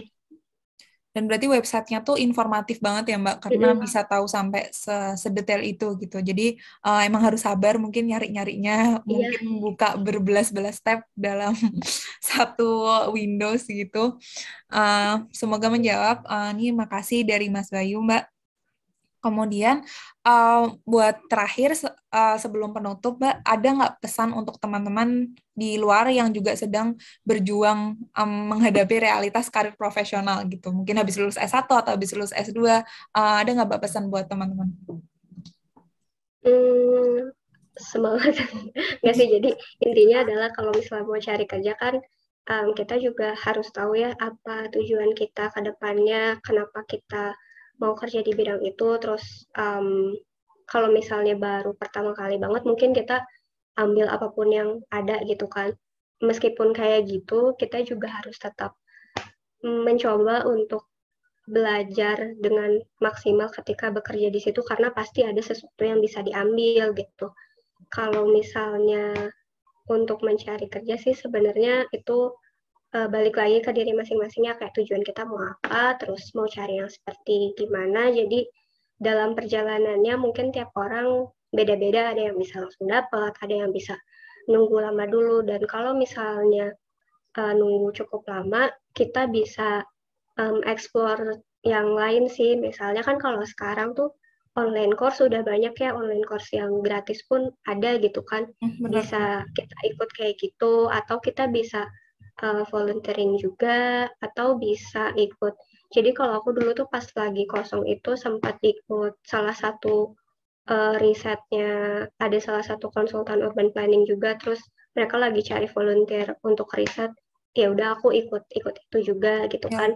dan berarti websitenya tuh informatif banget ya mbak karena hmm bisa tahu sampai se sedetail itu gitu jadi uh, emang harus sabar mungkin nyari nyarinya yeah. mungkin buka berbelas-belas tab dalam [LAUGHS] satu Windows gitu uh, semoga menjawab uh, nih makasih dari Mas Bayu mbak Kemudian uh, buat terakhir se uh, sebelum penutup, Mbak, ada nggak pesan untuk teman-teman di luar yang juga sedang berjuang um, menghadapi realitas karir profesional gitu? Mungkin habis lulus S1 atau habis lulus S2, uh, eh, ada nggak Mbak pesan buat teman-teman? Hmm, semangat [LAUGHS] nggak sih jadi intinya adalah kalau misalnya mau cari kerja kan um, kita juga harus tahu ya apa tujuan kita ke depannya kenapa kita mau kerja di bidang itu terus um, kalau misalnya baru pertama kali banget mungkin kita ambil apapun yang ada gitu kan meskipun kayak gitu kita juga harus tetap mm, mencoba untuk belajar dengan maksimal ketika bekerja di situ karena pasti ada sesuatu yang bisa diambil gitu. Kalau misalnya untuk mencari kerja sih sebenarnya itu uh, balik lagi ke diri masing-masingnya kayak tujuan kita mau apa terus mau cari yang seperti gimana jadi dalam perjalanannya mungkin tiap orang beda-beda ada yang bisa langsung dapat ada yang bisa nunggu lama dulu dan kalau misalnya uh, nunggu cukup lama kita bisa um, explore yang lain sih misalnya kan kalau sekarang tuh online course sudah banyak ya online course yang gratis pun ada gitu kan iya, Benar. bisa kita ikut kayak gitu atau kita bisa uh, volunteering juga atau bisa ikut. Jadi kalau aku dulu tuh pas lagi kosong itu sempat ikut salah satu uh, risetnya ada salah satu konsultan urban planning juga terus mereka lagi cari volunteer untuk riset ya udah aku ikut ikut itu juga gitu ya. kan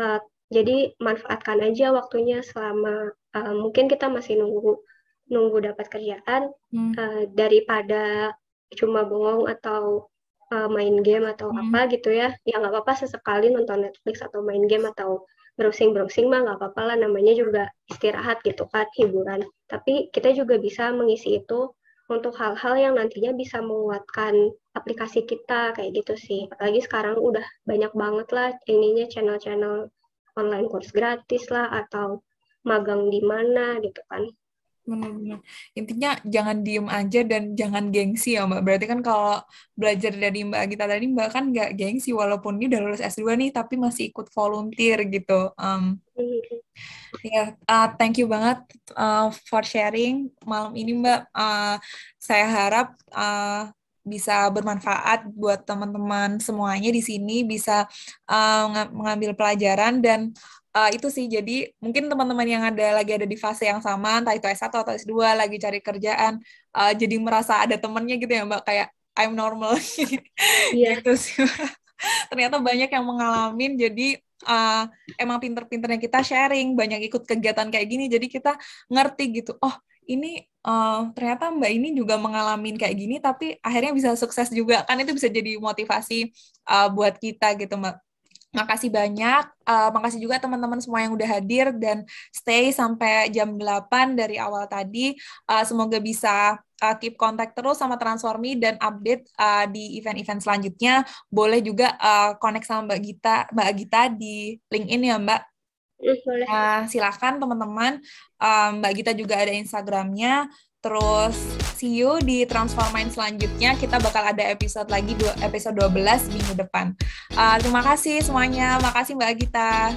uh, jadi manfaatkan aja waktunya selama uh, mungkin kita masih nunggu nunggu dapat kerjaan hmm. uh, daripada cuma bongong atau uh, main game atau hmm. apa gitu ya ya nggak apa-apa sesekali nonton Netflix atau main game atau browsing browsing mah nggak apa-apa lah namanya juga istirahat gitu kan hiburan tapi kita juga bisa mengisi itu untuk hal-hal yang nantinya bisa menguatkan aplikasi kita kayak gitu sih apalagi sekarang udah banyak banget lah ininya channel-channel online course gratis lah atau magang di mana gitu kan Benar-benar. Intinya jangan diem aja dan jangan gengsi ya Mbak. Berarti kan kalau belajar dari Mbak kita tadi Mbak kan nggak gengsi walaupun ini udah lulus S2 nih tapi masih ikut volunteer gitu. Um, ya, yeah, uh, thank you banget uh, for sharing malam ini Mbak. Uh, saya harap uh, bisa bermanfaat buat teman-teman semuanya di sini bisa uh, mengambil pelajaran dan uh, itu sih jadi mungkin teman-teman yang ada lagi ada di fase yang sama entah itu S1 atau S2 lagi cari kerjaan uh, jadi merasa ada temennya gitu ya Mbak kayak I'm normal [LAUGHS] yeah. gitu sih ternyata banyak yang mengalami jadi uh, emang pinter-pinternya kita sharing banyak ikut kegiatan kayak gini jadi kita ngerti gitu oh ini uh, ternyata mbak ini juga mengalami kayak gini tapi akhirnya bisa sukses juga kan itu bisa jadi motivasi uh, buat kita gitu mbak Makasih banyak, uh, makasih juga teman-teman semua yang udah hadir dan stay sampai jam 8 dari awal tadi. Uh, semoga bisa uh, keep kontak terus sama Transformi dan update uh, di event-event selanjutnya. Boleh juga uh, connect sama Mbak Gita, Mbak Gita di LinkedIn ya Mbak. Uh, silakan teman-teman. Uh, Mbak Gita juga ada Instagramnya. Terus see you di Transformain selanjutnya. Kita bakal ada episode lagi episode 12 minggu depan. Uh, terima kasih semuanya. Makasih Mbak Gita.